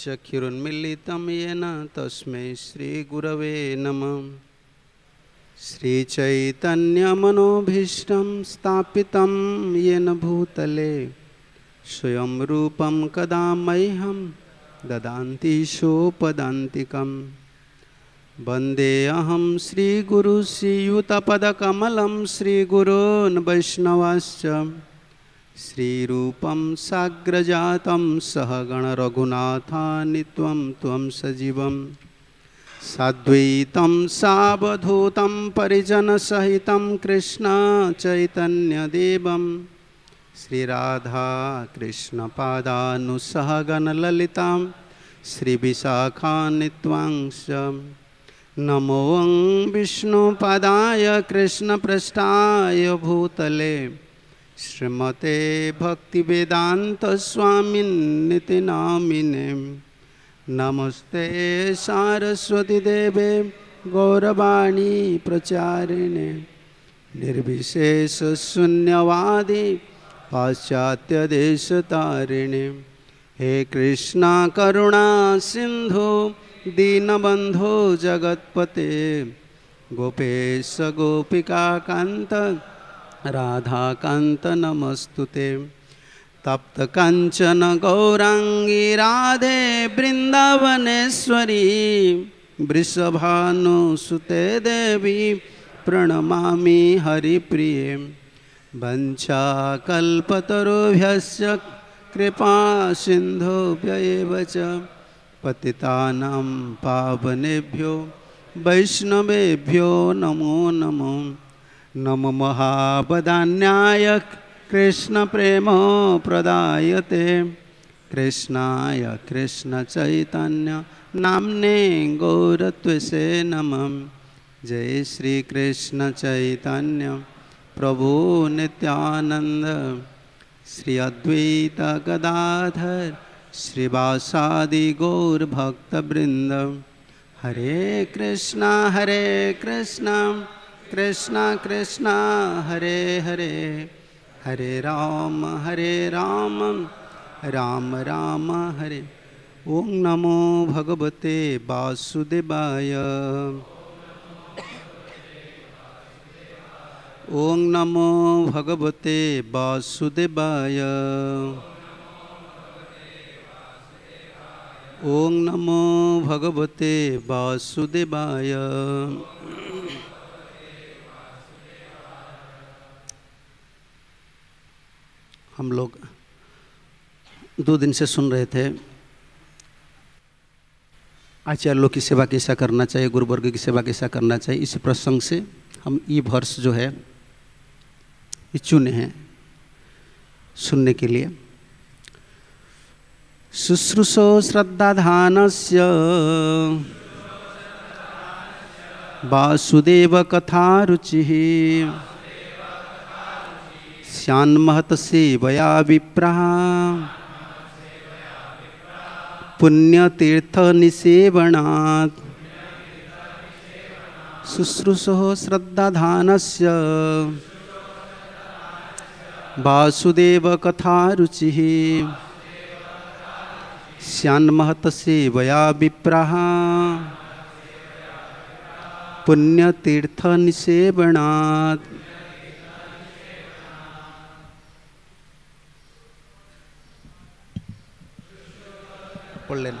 चक्षुरुन्मीलितं येन श्रीगुरव नम नमः श्रीचैतन्यमनोभीष्टं स्थापितं येन भूतले स्वयं रूप कदा मह्यम ददाति सोपदान्तिकं वंदे अहम श्रीगुरुश्रीयुतपदकमलं श्रीगुरोन् वैष्णवाश्च श्रीरूपं साग्रजातं सह गणरघुनाथानि त्वं त्वं सजीवं साद्वैतं सावधूतं परिजनसहितं कृष्णचैतन्यदेवं श्रीराधाकृष्णपादानुसहगणललितां श्रीविशाखानि त्वां नमो विष्णुपदाय कृष्णपृष्ठाय भूतले श्रीमते भक्तिवेदान्तस्वामिन्निति नामिने नमस्ते सारस्वतीदेवे गौरवाणी प्रचारिणे निर्विशेषशून्यवादी पाश्चात्यदेशतारिणे हे कृष्णा करुणा सिंधु दीनबंधो जगतपते गोपेश गोपिका कांत राधाकान्त नमस्तुते तप्तकाञ्चन गौरांगी राधे वृन्दावनेश्वरी वृषभानुसुते देवी प्रणमा हरिप्रिय वञ्चाकल्पतरुभ्यश्च कृपासिन्धुभ्य एव च पावनेभ्यो वैष्णवेभ्यो नमो नमः नम महाबदान्याय प्रेम प्रदायते कृष्णाय नामने गौरत्व से नम जय चैतन्य प्रभु नित्यानंद श्री अद्वैत गदाधर श्रीवासादि गौरभक्तवृन्द हरे कृष्णा हरे कृष्ण कृष्णा कृष्णा हरे हरे हरे राम हरे राम राम राम हरे ओम नमो भगवते वासुदेवाय ॐ नमो भगवते वासुदेवाय ॐ नमो भगवते वासुदेवाय हम लोग दो दिन से सुन रहे थे आचार्य लोग की सेवा कैसा करना चाहिए गुरुवर्ग की सेवा कैसा करना चाहिए इस प्रसंग से हम ये वर्ष जो है ये चुने हैं सुनने के लिए शुश्रूषो श्रद्धाधान से वासुदेव कथा रुचि श्यान्महत सेवया विप्रा पुण्यतीर्थनिसेवणात् शुश्रूषुः श्रद्धाधानस्य सेवया श्यान्महतसेवया पुण्यतीर्थ निषेवणा por leerlo.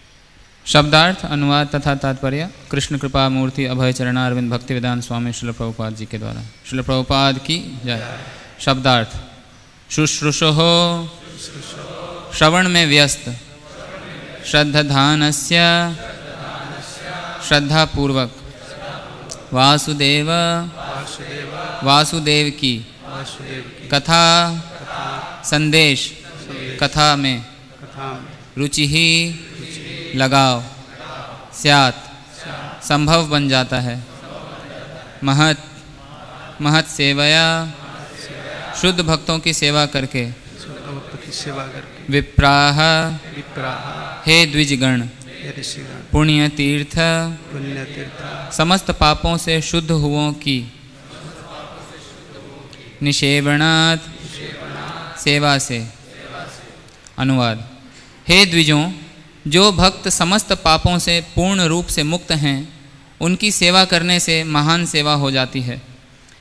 शब्दार्थ अनुवाद तथा तात्पर्य कृष्ण कृपा मूर्ति अभय चरणा अरविंद भक्ति विधान स्वामी शिल प्रभुपाद जी के द्वारा शिल प्रभुपाद की जय शब्दार्थ शुश्रूषो श्रवण में व्यस्त श्रद्धान से श्रद्धापूर्वक वासुदेव वासुदेव की कथा संदेश कथा में रुचि ही लगाव स्यात संभव बन जाता है महत महत सेवया शुद्ध भक्तों की सेवा करके विप्राह हे द्विजगण पुण्य तीर्थ समस्त पापों से शुद्ध हुओं की निषेवणात् सेवा से अनुवाद हे द्विजों जो भक्त समस्त पापों से पूर्ण रूप से मुक्त हैं उनकी सेवा करने से महान सेवा हो जाती है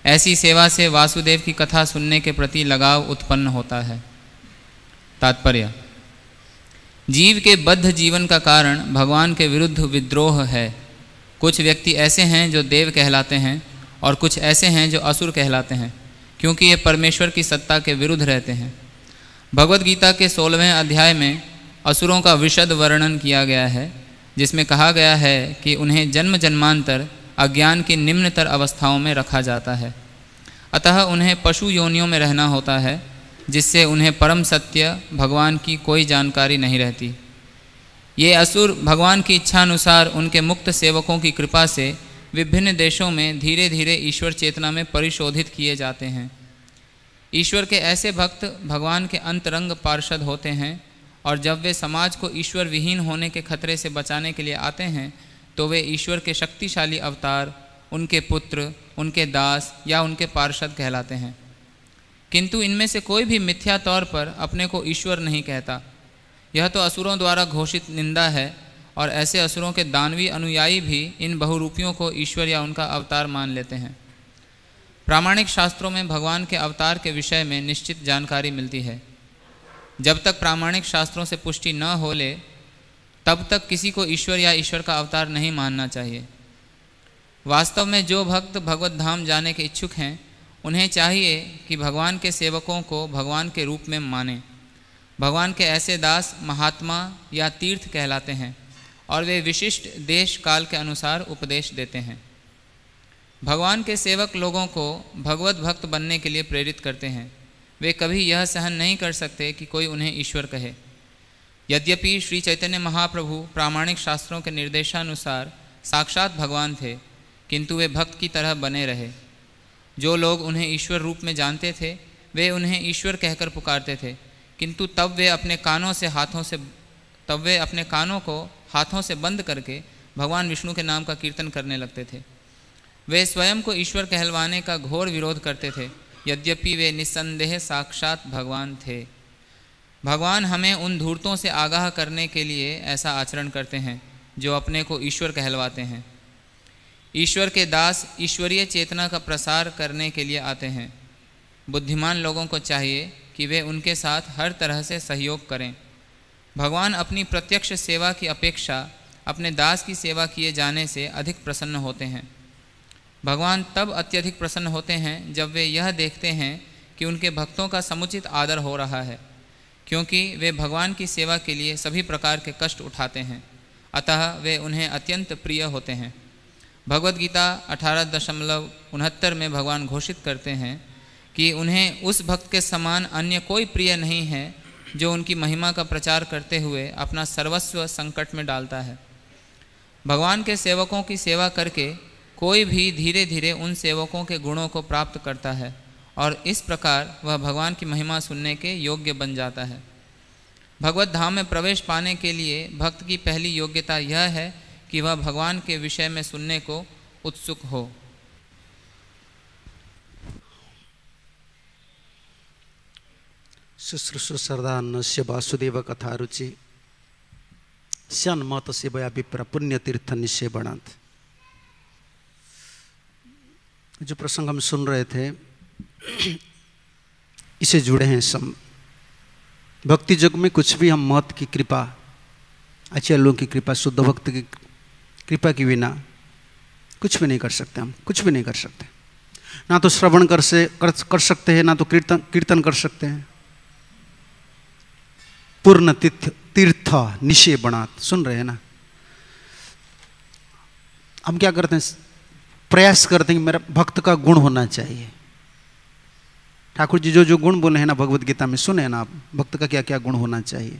ऐसी सेवा से वासुदेव की कथा सुनने के प्रति लगाव उत्पन्न होता है तात्पर्य जीव के बद्ध जीवन का कारण भगवान के विरुद्ध विद्रोह है कुछ व्यक्ति ऐसे हैं जो देव कहलाते हैं और कुछ ऐसे हैं जो असुर कहलाते हैं क्योंकि ये परमेश्वर की सत्ता के विरुद्ध रहते हैं भगवद गीता के सोलहवें अध्याय में असुरों का विशद वर्णन किया गया है जिसमें कहा गया है कि उन्हें जन्म जन्मांतर अज्ञान की निम्नतर अवस्थाओं में रखा जाता है अतः उन्हें पशु योनियों में रहना होता है जिससे उन्हें परम सत्य भगवान की कोई जानकारी नहीं रहती ये असुर भगवान की इच्छानुसार उनके मुक्त सेवकों की कृपा से विभिन्न देशों में धीरे धीरे ईश्वर चेतना में परिशोधित किए जाते हैं ईश्वर के ऐसे भक्त भगवान के अंतरंग पार्षद होते हैं और जब वे समाज को ईश्वर विहीन होने के खतरे से बचाने के लिए आते हैं तो वे ईश्वर के शक्तिशाली अवतार उनके पुत्र उनके दास या उनके पार्षद कहलाते हैं किंतु इनमें से कोई भी मिथ्या तौर पर अपने को ईश्वर नहीं कहता यह तो असुरों द्वारा घोषित निंदा है और ऐसे असुरों के दानवी अनुयायी भी इन बहुरूपियों को ईश्वर या उनका अवतार मान लेते हैं प्रामाणिक शास्त्रों में भगवान के अवतार के विषय में निश्चित जानकारी मिलती है जब तक प्रामाणिक शास्त्रों से पुष्टि न हो ले तब तक किसी को ईश्वर या ईश्वर का अवतार नहीं मानना चाहिए वास्तव में जो भक्त भगवत धाम जाने के इच्छुक हैं उन्हें चाहिए कि भगवान के सेवकों को भगवान के रूप में माने भगवान के ऐसे दास महात्मा या तीर्थ कहलाते हैं और वे विशिष्ट देश काल के अनुसार उपदेश देते हैं भगवान के सेवक लोगों को भगवत भक्त बनने के लिए प्रेरित करते हैं वे कभी यह सहन नहीं कर सकते कि कोई उन्हें ईश्वर कहे यद्यपि श्री चैतन्य महाप्रभु प्रामाणिक शास्त्रों के निर्देशानुसार साक्षात भगवान थे किंतु वे भक्त की तरह बने रहे जो लोग उन्हें ईश्वर रूप में जानते थे वे उन्हें ईश्वर कहकर पुकारते थे किंतु तब वे अपने कानों से हाथों से तब वे अपने कानों को हाथों से बंद करके भगवान विष्णु के नाम का कीर्तन करने लगते थे वे स्वयं को ईश्वर कहलवाने का घोर विरोध करते थे यद्यपि वे निसंदेह साक्षात भगवान थे भगवान हमें उन धूर्तों से आगाह करने के लिए ऐसा आचरण करते हैं जो अपने को ईश्वर कहलवाते हैं ईश्वर के दास ईश्वरीय चेतना का प्रसार करने के लिए आते हैं बुद्धिमान लोगों को चाहिए कि वे उनके साथ हर तरह से सहयोग करें भगवान अपनी प्रत्यक्ष सेवा की अपेक्षा अपने दास की सेवा किए जाने से अधिक प्रसन्न होते हैं भगवान तब अत्यधिक प्रसन्न होते हैं जब वे यह देखते हैं कि उनके भक्तों का समुचित आदर हो रहा है क्योंकि वे भगवान की सेवा के लिए सभी प्रकार के कष्ट उठाते हैं अतः वे उन्हें अत्यंत प्रिय होते हैं भगवत गीता अठारह दशमलव उनहत्तर में भगवान घोषित करते हैं कि उन्हें उस भक्त के समान अन्य कोई प्रिय नहीं है जो उनकी महिमा का प्रचार करते हुए अपना सर्वस्व संकट में डालता है भगवान के सेवकों की सेवा करके कोई भी धीरे धीरे उन सेवकों के गुणों को प्राप्त करता है और इस प्रकार वह भगवान की महिमा सुनने के योग्य बन जाता है भगवत धाम में प्रवेश पाने के लिए भक्त की पहली योग्यता यह है कि वह भगवान के विषय में सुनने को उत्सुक हो शुश्रूषुसर्दान्न से वासुदेव कथा रुचि श्यान मत सेवया विप्र पुण्यतीर्थ निषेवणांत जो प्रसंग हम सुन रहे थे इसे जुड़े हैं सब भक्ति जग में कुछ भी हम मत की कृपा अच्छे लोगों की कृपा शुद्ध भक्त की कृपा के बिना कुछ भी नहीं कर सकते हम कुछ भी नहीं कर सकते ना तो श्रवण कर से कर, कर सकते हैं ना तो कीर्तन कीर्तन कर सकते हैं पूर्ण तीर्थ तीर्थ निशे बणात सुन रहे हैं ना हम क्या करते हैं प्रयास करते हैं मेरा भक्त का गुण होना चाहिए ठाकुर जी जो जो गुण बोले हैं ना भगवत गीता में सुने ना आप भक्त का क्या क्या गुण होना चाहिए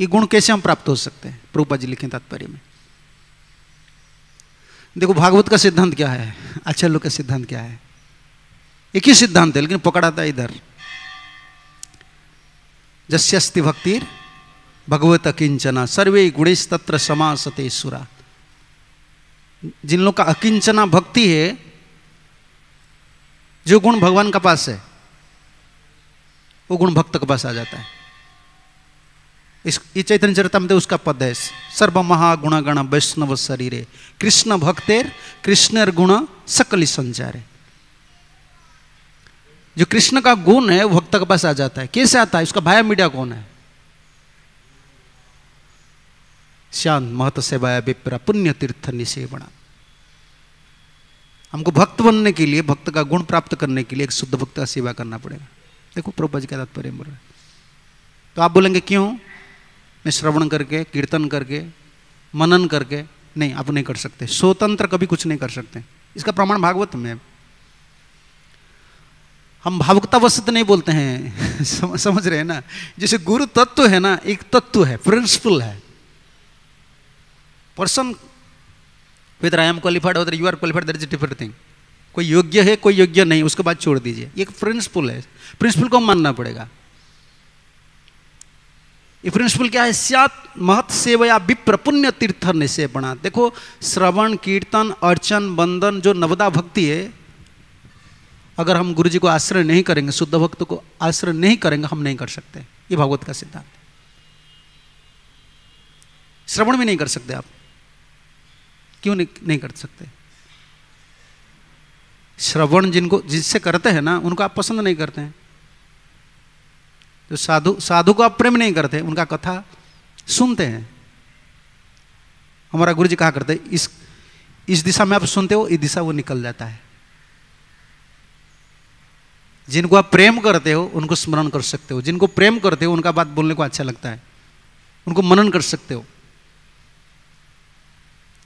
ये गुण कैसे हम प्राप्त हो सकते हैं प्रभुपा जी लिखे तात्पर्य में देखो भागवत का सिद्धांत क्या है अच्छा लोग का सिद्धांत क्या है एक ही सिद्धांत है लेकिन पकड़ाता है इधर जस्यस्ति भक्तिर भगवत किंचना सर्वे गुणेश तत्र समासते सुरा जिन लोग का अकिंचना भक्ति है जो गुण भगवान के पास है वो गुण भक्त के पास आ जाता है इस ये चैतन्य में उसका पद है सर्व गण वैष्णव शरीर कृष्ण भक्तेर कृष्णर गुण सकली संचारे जो कृष्ण का गुण है वो भक्त के पास आ जाता है कैसे आता है उसका भाया मीडिया कौन है शांत महत सेवाया विप्रा पुण्य तीर्थ निसेवणा हमको भक्त बनने के लिए भक्त का गुण प्राप्त करने के लिए एक शुद्ध भक्त का सेवा करना पड़ेगा देखो प्रभुपा जी का तात्पर्य बोल रहे तो आप बोलेंगे क्यों मैं श्रवण करके कीर्तन करके मनन करके नहीं आप नहीं कर सकते स्वतंत्र कभी कुछ नहीं कर सकते इसका प्रमाण भागवत में हम भावुकतावश नहीं बोलते हैं समझ रहे हैं ना जैसे गुरु तत्व है ना एक तत्व है प्रिंसिपल है person whether I am qualified or you are qualified qualified, is different thing कोई योग्य है कोई योग्य नहीं उसके बाद छोड़ दीजिए एक प्रिंसिपल है प्रिंसिपल को मानना पड़ेगा ये प्रिंसिपल क्या है सियात महत सेवया विप्र पुण्य तीर्थ बना देखो श्रवण कीर्तन अर्चन बंदन जो नवदा भक्ति है अगर हम गुरु जी को आश्रय नहीं करेंगे शुद्ध भक्त को आश्रय नहीं करेंगे हम नहीं कर सकते ये भगवत का सिद्धांत श्रवण भी नहीं कर सकते आप क्यों नहीं, नहीं कर सकते श्रवण जिनको जिससे करते हैं ना उनको आप पसंद नहीं करते हैं जो साधु साधु को आप प्रेम नहीं करते उनका कथा सुनते हैं हमारा गुरु जी कहा करते इस इस दिशा में आप सुनते हो इस दिशा वो निकल जाता है जिनको आप प्रेम करते हो उनको स्मरण कर सकते हो जिनको प्रेम करते हो उनका बात बोलने को अच्छा लगता है उनको मनन कर सकते हो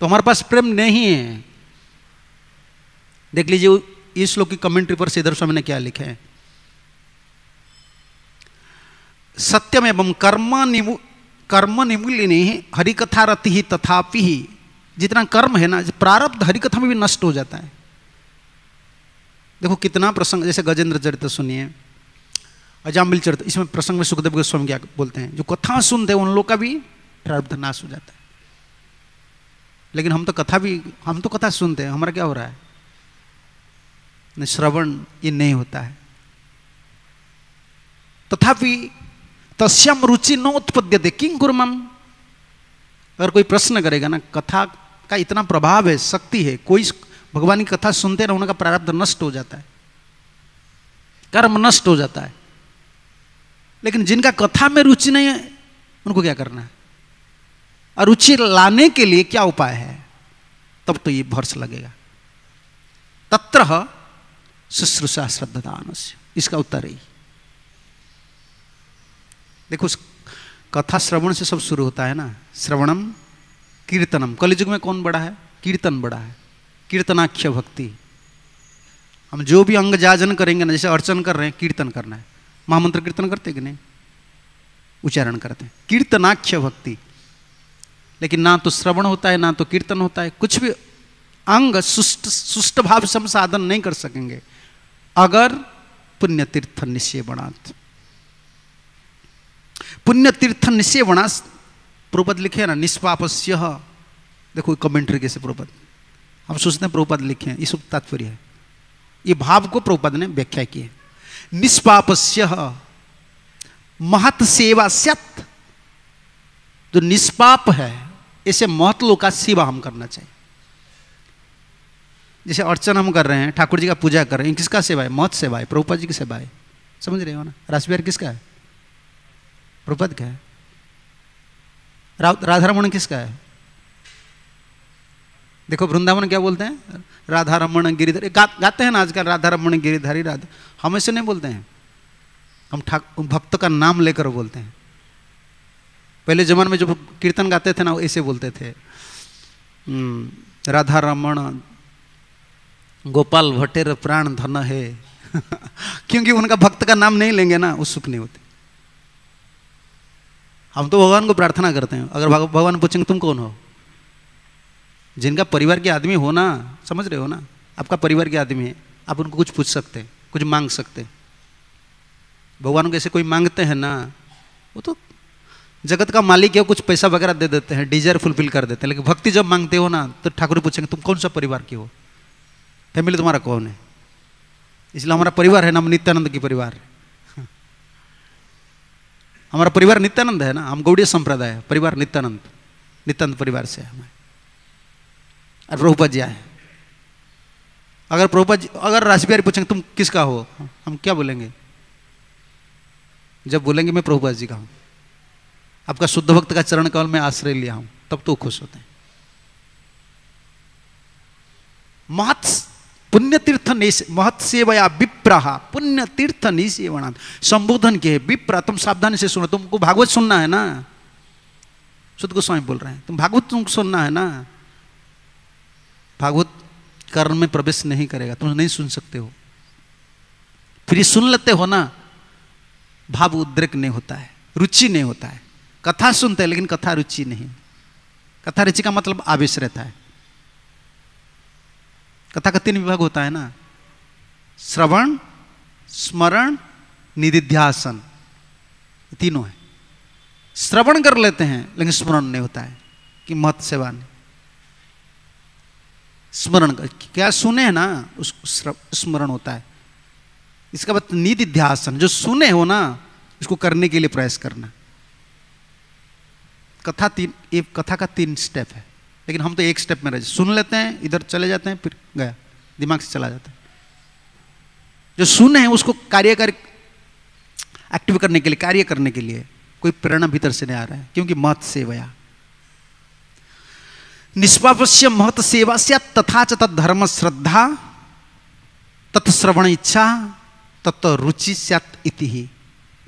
हमारे पास प्रेम नहीं है देख लीजिए इस श्लोक की कमेंट्री पर سيدર સ્વામી نے کیا لکھے ہیں સત્યમેવં ಕರ್મા นิ વ કર્મ ニム લિને હરિકથા રતિહી તથાપી જીતના કર્મ હે ના प्रारब्ध હરિકથા મે નષ્ટ હો જાતા હે દેખો કિતના પ્રસંગ જૈસે ગજેન્દ્રચરિત સુનીએ અજામિલચરિત ઇસમે પ્રસંગ મે સુખદેવ કો સ્વમ કે બોલતે હે જો કથા સુંતે હોન લોગા ભી પ્રારબધ નાશ હો જાતા હે लेकिन हम तो कथा भी हम तो कथा सुनते हैं हमारा क्या हो रहा है नहीं श्रवण ये नहीं होता है तथापि तस्याम रुचि न दे किंग कुरमम अगर कोई प्रश्न करेगा ना कथा का इतना प्रभाव है शक्ति है कोई भगवान की कथा सुनते ना उनका प्रारब्ध नष्ट हो जाता है कर्म नष्ट हो जाता है लेकिन जिनका कथा में रुचि नहीं है उनको क्या करना है अरुचि रुचि लाने के लिए क्या उपाय है तब तो ये भर्स लगेगा तत्र शुश्रूषा श्रद्धान से इसका उत्तर यही देखो कथा श्रवण से सब शुरू होता है ना श्रवणम कीर्तनम कलयुग में कौन बड़ा है कीर्तन बड़ा है कीर्तनाख्य भक्ति हम जो भी अंग जाजन करेंगे ना जैसे अर्चन कर रहे हैं कीर्तन करना है महामंत्र कीर्तन करते कि नहीं उच्चारण करते हैं कीर्तनाख्य भक्ति लेकिन ना तो श्रवण होता है ना तो कीर्तन होता है कुछ भी अंग सुष्ट सुष्ट भाव संसाधन साधन नहीं कर सकेंगे अगर पुण्य तीर्थ निश्चय बणात पुण्य तीर्थ निश्चय बणास प्रोपद लिखे ना निष्पापस्य देखो कमेंट्री कैसे प्रोपद हम सोचते हैं प्रोपद लिखे हैं इस तात्पर्य है ये भाव को प्रोपद ने व्याख्या की है निष्पापस्य महत सेवा सत जो निष्पाप है इसे महत्लों का सेवा हम करना चाहिए जैसे अर्चन हम कर रहे हैं ठाकुर जी का पूजा कर रहे हैं किसका सेवा है मौत सेवा है प्रभुपद जी की सेवा है समझ रहे हो ना राशिहार किसका है प्रभुपद का है राधारमण किसका है देखो वृंदावन क्या बोलते हैं राधा रमन गिरिधारी गा, गाते हैं ना आजकल राधा रमन गिरिधारी राधा हम ऐसे नहीं बोलते हैं हम ठाकुर भक्त का नाम लेकर बोलते हैं पहले जमाने में जब कीर्तन गाते थे ना ऐसे बोलते थे हम्म, राधा रमण गोपाल भट्टेर प्राण धन है क्योंकि उनका भक्त का नाम नहीं लेंगे ना वो सुख नहीं होते हम तो भगवान को प्रार्थना करते हैं अगर भगवान पूछेंगे तुम कौन हो जिनका परिवार के आदमी हो ना समझ रहे हो ना आपका परिवार के आदमी है आप उनको कुछ पूछ सकते हैं कुछ मांग सकते हैं भगवान को ऐसे कोई मांगते हैं ना वो तो जगत का मालिक है कुछ पैसा वगैरह दे देते हैं डिजायर फुलफिल कर देते हैं लेकिन भक्ति जब मांगते हो ना तो ठाकुर पूछेंगे तुम कौन सा परिवार के हो फैमिली तुम्हारा कौन है इसलिए हमारा परिवार है ना हम नित्यानंद की परिवार हमारा परिवार नित्यानंद है ना हम गौड़ी संप्रदाय है परिवार नित्यानंद नित्यानंद परिवार से है और प्रभुपा जी आए अगर प्रभुपा जी अगर राजबिहारी पूछेंगे तुम किसका हो हम क्या बोलेंगे जब बोलेंगे मैं प्रभुपा जी का हूँ आपका शुद्ध भक्त का चरण कमल में आश्रय लिया हूं तब तो खुश होते हैं महत् पुण्यतीर्थ महत्सेवया विप्रहा तीर्थ निसेवना संबोधन के विप्रा तुम सावधानी से सुनो तुमको भागवत सुनना है ना शुद्ध गोस्वामी बोल रहे हैं तुम भागवत तुमको सुनना है ना भागवत कर्म में प्रवेश नहीं करेगा तुम नहीं सुन सकते हो फिर सुन लेते हो ना भाव उद्रेक नहीं होता है रुचि नहीं होता है कथा सुनते हैं लेकिन कथा रुचि नहीं कथा रुचि का मतलब आवेश रहता है कथा का तीन विभाग होता है ना श्रवण स्मरण निधिध्यासन तीनों है श्रवण कर लेते हैं लेकिन स्मरण नहीं होता है कि मत सेवा नहीं स्मरण क्या सुने ना उसको स्मरण होता है इसका मतलब निधि ध्यासन जो सुने हो ना इसको करने के लिए प्रयास करना कथा तीन ये कथा का तीन स्टेप है लेकिन हम तो एक स्टेप में रह सुन लेते हैं इधर चले जाते हैं फिर गया दिमाग से चला जाता है जो सुन है उसको कार्यकारी एक्टिव करने के लिए कार्य करने के लिए कोई प्रेरणा भीतर से नहीं आ रहा है क्योंकि मत सेवया निष्पापस्य महत सेवा से तथा चतत धर्म श्रद्धा तत्श्रवण इच्छा तत् रुचि सत इति ही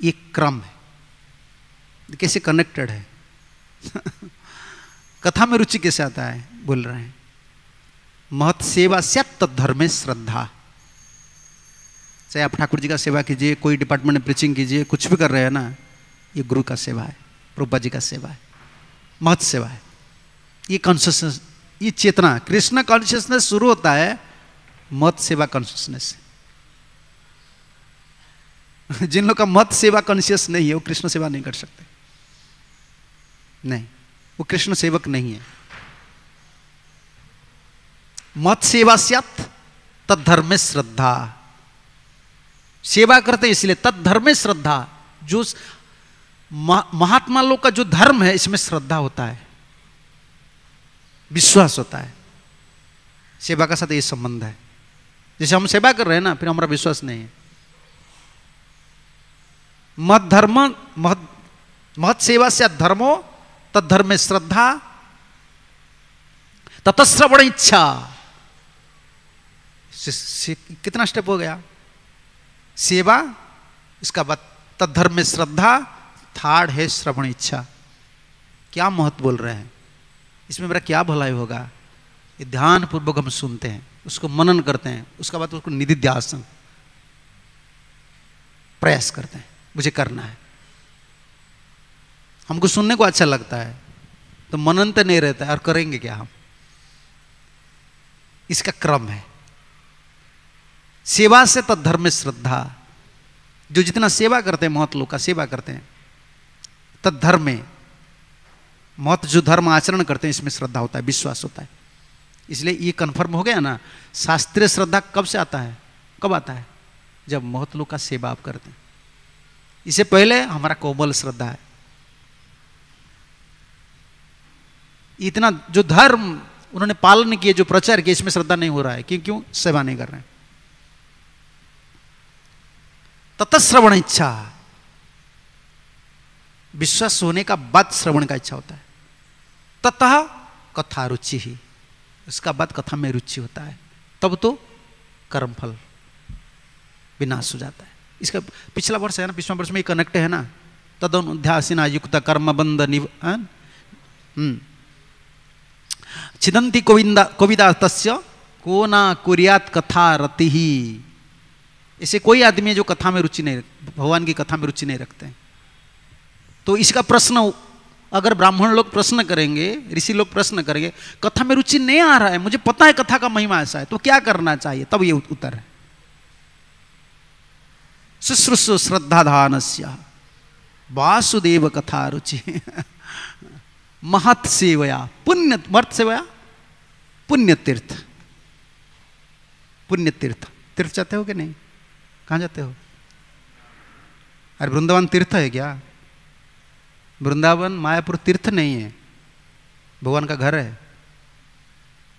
ये क्रम है कैसे कनेक्टेड है कथा में रुचि कैसे आता है बोल रहे हैं महत सेवा सत धर्मे श्रद्धा चाहे आप ठाकुर जी का सेवा कीजिए कोई डिपार्टमेंट में प्रीचिंग कीजिए कुछ भी कर रहे हैं ना ये गुरु का सेवा है रूपा जी का सेवा है महत सेवा है ये कॉन्शियसनेस ये चेतना कृष्ण कॉन्शियसनेस शुरू होता है मत सेवा कॉन्शियसनेस जिन लोग का मत सेवा कॉन्शियस नहीं है वो कृष्ण सेवा नहीं कर सकते नहीं वो कृष्ण सेवक नहीं है मत सेवा सत तद धर्म श्रद्धा सेवा करते इसलिए तद धर्म श्रद्धा जो महात्मा लोग का जो धर्म है इसमें श्रद्धा होता है विश्वास होता है सेवा का साथ ये संबंध है जैसे हम सेवा कर रहे हैं ना फिर हमारा विश्वास नहीं है मत धर्म मत मत सेवा से धर्मो तद्धर्म में श्रद्धा ततश्रवण इच्छा से, से, कितना स्टेप हो गया सेवा इसका बाद तद्धर्म में श्रद्धा थार्ड है श्रवण इच्छा क्या महत्व बोल रहे हैं इसमें मेरा क्या भलाई होगा ये ध्यान पूर्वक हम सुनते हैं उसको मनन करते हैं उसका बाद उसको ध्यास प्रयास करते हैं मुझे करना है हमको सुनने को अच्छा लगता है तो मनन तो नहीं रहता है और करेंगे क्या हम इसका क्रम है सेवा से तद्धर्म में श्रद्धा जो जितना सेवा करते हैं महत लोग का सेवा करते हैं धर्म में महत जो धर्म आचरण करते हैं इसमें श्रद्धा होता है विश्वास होता है इसलिए ये कन्फर्म हो गया ना शास्त्रीय श्रद्धा कब से आता है कब आता है जब महत का सेवा आप करते हैं इससे पहले हमारा कोमल श्रद्धा है इतना जो धर्म उन्होंने पालन किए जो प्रचार किए इसमें श्रद्धा नहीं हो रहा है क्यों क्यों सेवा नहीं कर रहे तथा श्रवण इच्छा विश्वास होने का बाद श्रवण का इच्छा होता है तथा कथा रुचि ही उसका बाद कथा में रुचि होता है तब तो कर्मफल विनाश हो जाता है इसका पिछला वर्ष है ना पिछला वर्ष में कनेक्ट है ना तदन अनुध्यासीना युक्त कर्म बंद निव छिदंती कोविंदा कविदा तस्य को ना कुरियात कथा रति ही ऐसे कोई आदमी है जो कथा में रुचि नहीं भगवान की कथा में रुचि नहीं रखते तो इसका प्रश्न अगर ब्राह्मण लोग प्रश्न करेंगे ऋषि लोग प्रश्न करेंगे कथा में रुचि नहीं आ रहा है मुझे पता है कथा का महिमा ऐसा है तो क्या करना चाहिए तब ये उत्तर है शुश्रूषु श्रद्धाधान वासुदेव कथा रुचि महत सेवया पुण्य मर्थ सेवया पुण्य तीर्थ पुण्य तीर्थ तीर्थ जाते हो कि नहीं कहाँ जाते हो अरे वृंदावन तीर्थ है क्या वृंदावन मायापुर तीर्थ नहीं है भगवान का घर है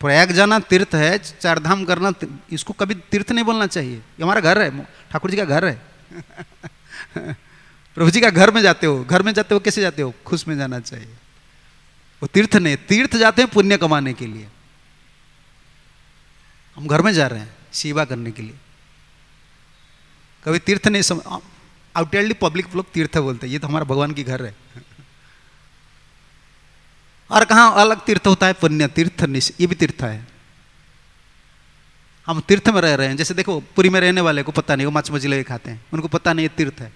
प्रयाग जाना तीर्थ है चार धाम करना इसको कभी तीर्थ नहीं बोलना चाहिए ये हमारा घर है ठाकुर जी का घर है प्रभु जी का घर में जाते हो घर में जाते हो कैसे जाते हो खुश में जाना चाहिए वो तीर्थ नहीं तीर्थ जाते हैं पुण्य कमाने के लिए हम घर में जा रहे हैं सेवा करने के लिए कभी तीर्थ नहीं सम आउटली पब्लिक लोग तीर्थ बोलते हैं ये तो हमारा भगवान की घर है और कहाँ अलग तीर्थ होता है पुण्य तीर्थ ये भी तीर्थ है हम तीर्थ में रह रहे हैं जैसे देखो पुरी में रहने वाले को पता नहीं वो माछ मछली खाते हैं उनको पता नहीं ये तीर्थ है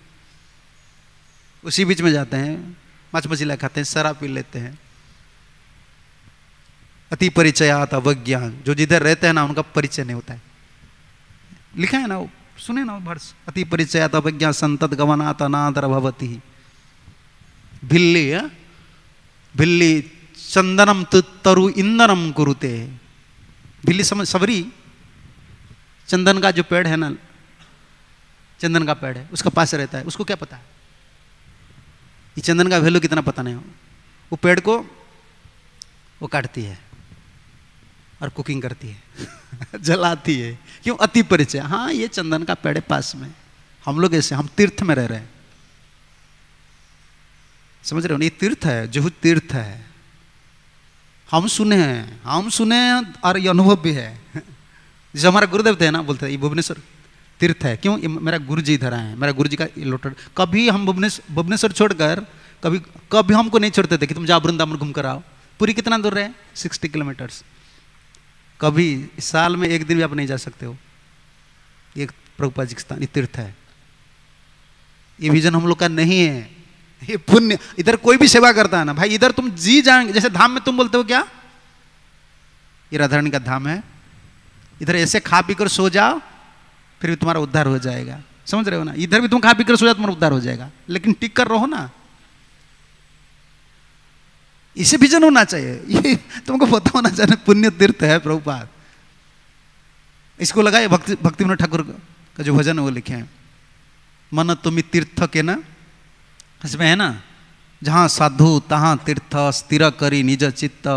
उसी बीच में जाते हैं माछ मछली खाते हैं शराब पी लेते हैं अति परिचय आता वज्ञ जो जिधर रहते हैं ना उनका परिचय नहीं होता है लिखा है ना वो सुने ना भर्ष वर्ष अति परिचय आता वज्ञ संतत आता नादर भवती भिल्ली हाँ? भिल्ली चंदनम तरु इंदनम कुरुते भिल्ली समझ सबरी चंदन का जो पेड़ है ना चंदन का पेड़ है उसका पास रहता है उसको क्या पता है ये चंदन का वैल्यू कितना पता नहीं हो वो पेड़ को वो काटती है और कुकिंग करती है जलाती है क्यों अति परिचय हाँ ये चंदन का पेड़ पास में हम लोग ऐसे हम तीर्थ में रह रहे हैं समझ रहे हो नहीं तीर्थ है जो तीर्थ है हम सुने हैं हम सुने हैं और ये अनुभव भी है जैसे हमारा गुरुदेव थे ना बोलते ये भुवनेश्वर तीर्थ है क्यों मेरा गुरु जी इधर आए हैं मेरा गुरु जी का लोटर कभी हम भुवनेश्वर भुवनेश्वर छोड़कर कभी कभी हमको नहीं छोड़ते थे कि तुम जा वृंदावन घूम कर आओ पूरी कितना दूर रहे सिक्सटी किलोमीटर्स कभी साल में एक दिन भी आप नहीं जा सकते हो एक प्रभुपा जी स्थान तीर्थ है ये विजन हम लोग का नहीं है ये पुण्य इधर कोई भी सेवा करता है ना भाई इधर तुम जी जाएंगे जैसे धाम में तुम बोलते हो क्या ये राधारणी का धाम है इधर ऐसे खा पी कर सो जाओ फिर भी तुम्हारा उद्धार हो जाएगा समझ रहे हो ना इधर भी तुम खा पी कर सो जाओ तुम्हारा उद्धार हो जाएगा लेकिन टिक कर रहो ना इसे विजन होना चाहिए ये तुमको पता होना चाहिए पुण्य तीर्थ है प्रभुपाद इसको लगाए भक्ति भक्ति विनोद ठाकुर का जो भजन है वो लिखे हैं मन तुम्हें तीर्थ के ना इसमें है ना जहाँ साधु तहाँ तीर्थ स्थिर करी निज चित्त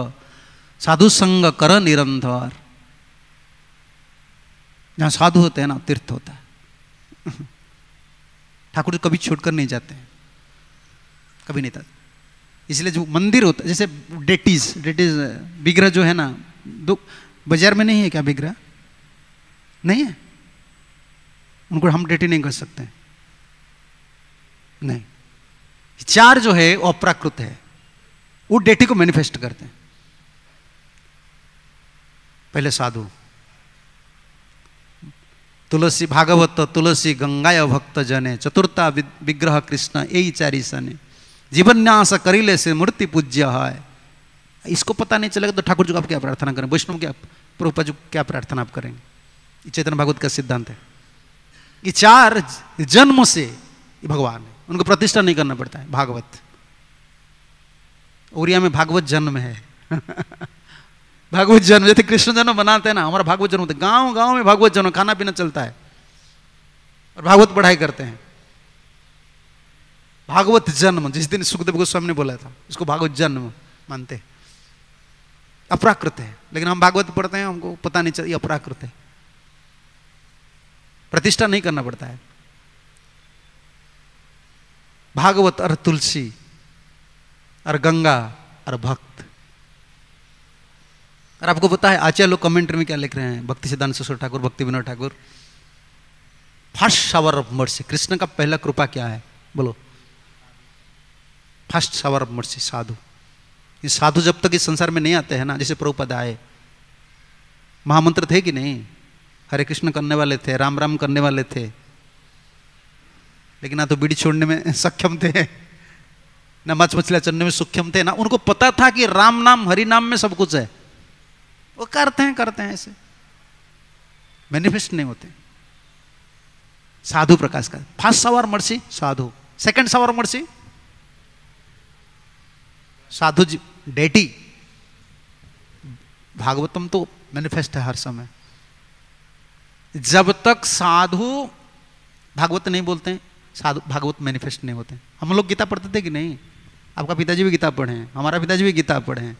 साधु संग कर निरंधर जहाँ साधु होते हैं ना तीर्थ होता है ठाकुर कभी छोड़कर नहीं जाते हैं कभी नहीं था इसलिए जो मंदिर होता है जैसे डेटीज डेटीज विग्रह जो है ना दो बाजार में नहीं है क्या विग्रह नहीं है उनको हम डेटी नहीं कर सकते नहीं चार जो है वो अपराकृत है वो डेटी को मैनिफेस्ट करते हैं पहले साधु तुलसी भागवत तुलसी गंगाय भक्त जने चतुर्था विग्रह कृष्ण यही चार सने जीवन्यास करीले से मूर्ति पूज्य है इसको पता नहीं चलेगा तो ठाकुर जी को आप क्या प्रार्थना करें वैष्णव क्या प्रोपा जी क्या प्रार्थना आप करेंगे चेतन भागवत का सिद्धांत है ये चार जन्म से भगवान है उनको प्रतिष्ठा नहीं करना पड़ता है भागवत उड़िया में भागवत जन्म है भागवत जन्म जैसे कृष्ण जन्म बनाते हैं ना हमारा भागवत जन्म होता है गांव गांव में भागवत जन्म खाना पीना चलता है और भागवत पढ़ाई करते हैं भागवत जन्म जिस दिन सुखदेव गोस्वामी ने बोला था इसको भागवत जन्म मानते अपराकृत है लेकिन हम भागवत पढ़ते हैं हमको पता नहीं चलता अपराकृत है प्रतिष्ठा नहीं करना पड़ता है भागवत और तुलसी और गंगा और भक्त और आपको पता है आचार्य लोग कमेंट में क्या लिख रहे हैं भक्ति सिद्धांत ससुर Thakur Bhakti Vinod Thakur first shower of mercy Krishna का पहला कृपा क्या है बोलो फर्स्ट सवर मर्सी साधु ये साधु जब तक इस संसार में नहीं आते हैं ना जैसे प्रभुपद आए महामंत्र थे कि नहीं हरे कृष्ण करने वाले थे राम राम करने वाले थे लेकिन ना तो बीड़ी छोड़ने में सक्षम थे ना मछ मछलियाँ चढ़ने में सक्षम थे ना उनको पता था कि राम नाम हरि नाम में सब कुछ है वो करते हैं करते हैं ऐसे मैनिफेस्ट नहीं होते साधु प्रकाश का फर्स्ट सवार मर्सी साधु सेकंड सवार मर्सी साधु जी डेटी भागवतम तो मैनिफेस्ट है हर समय जब तक साधु भागवत नहीं बोलते हैं साधु भागवत मैनिफेस्ट नहीं होते हम लोग गीता पढ़ते थे कि नहीं आपका पिताजी भी गीता पढ़े हैं हमारा पिताजी भी गीता पढ़े हैं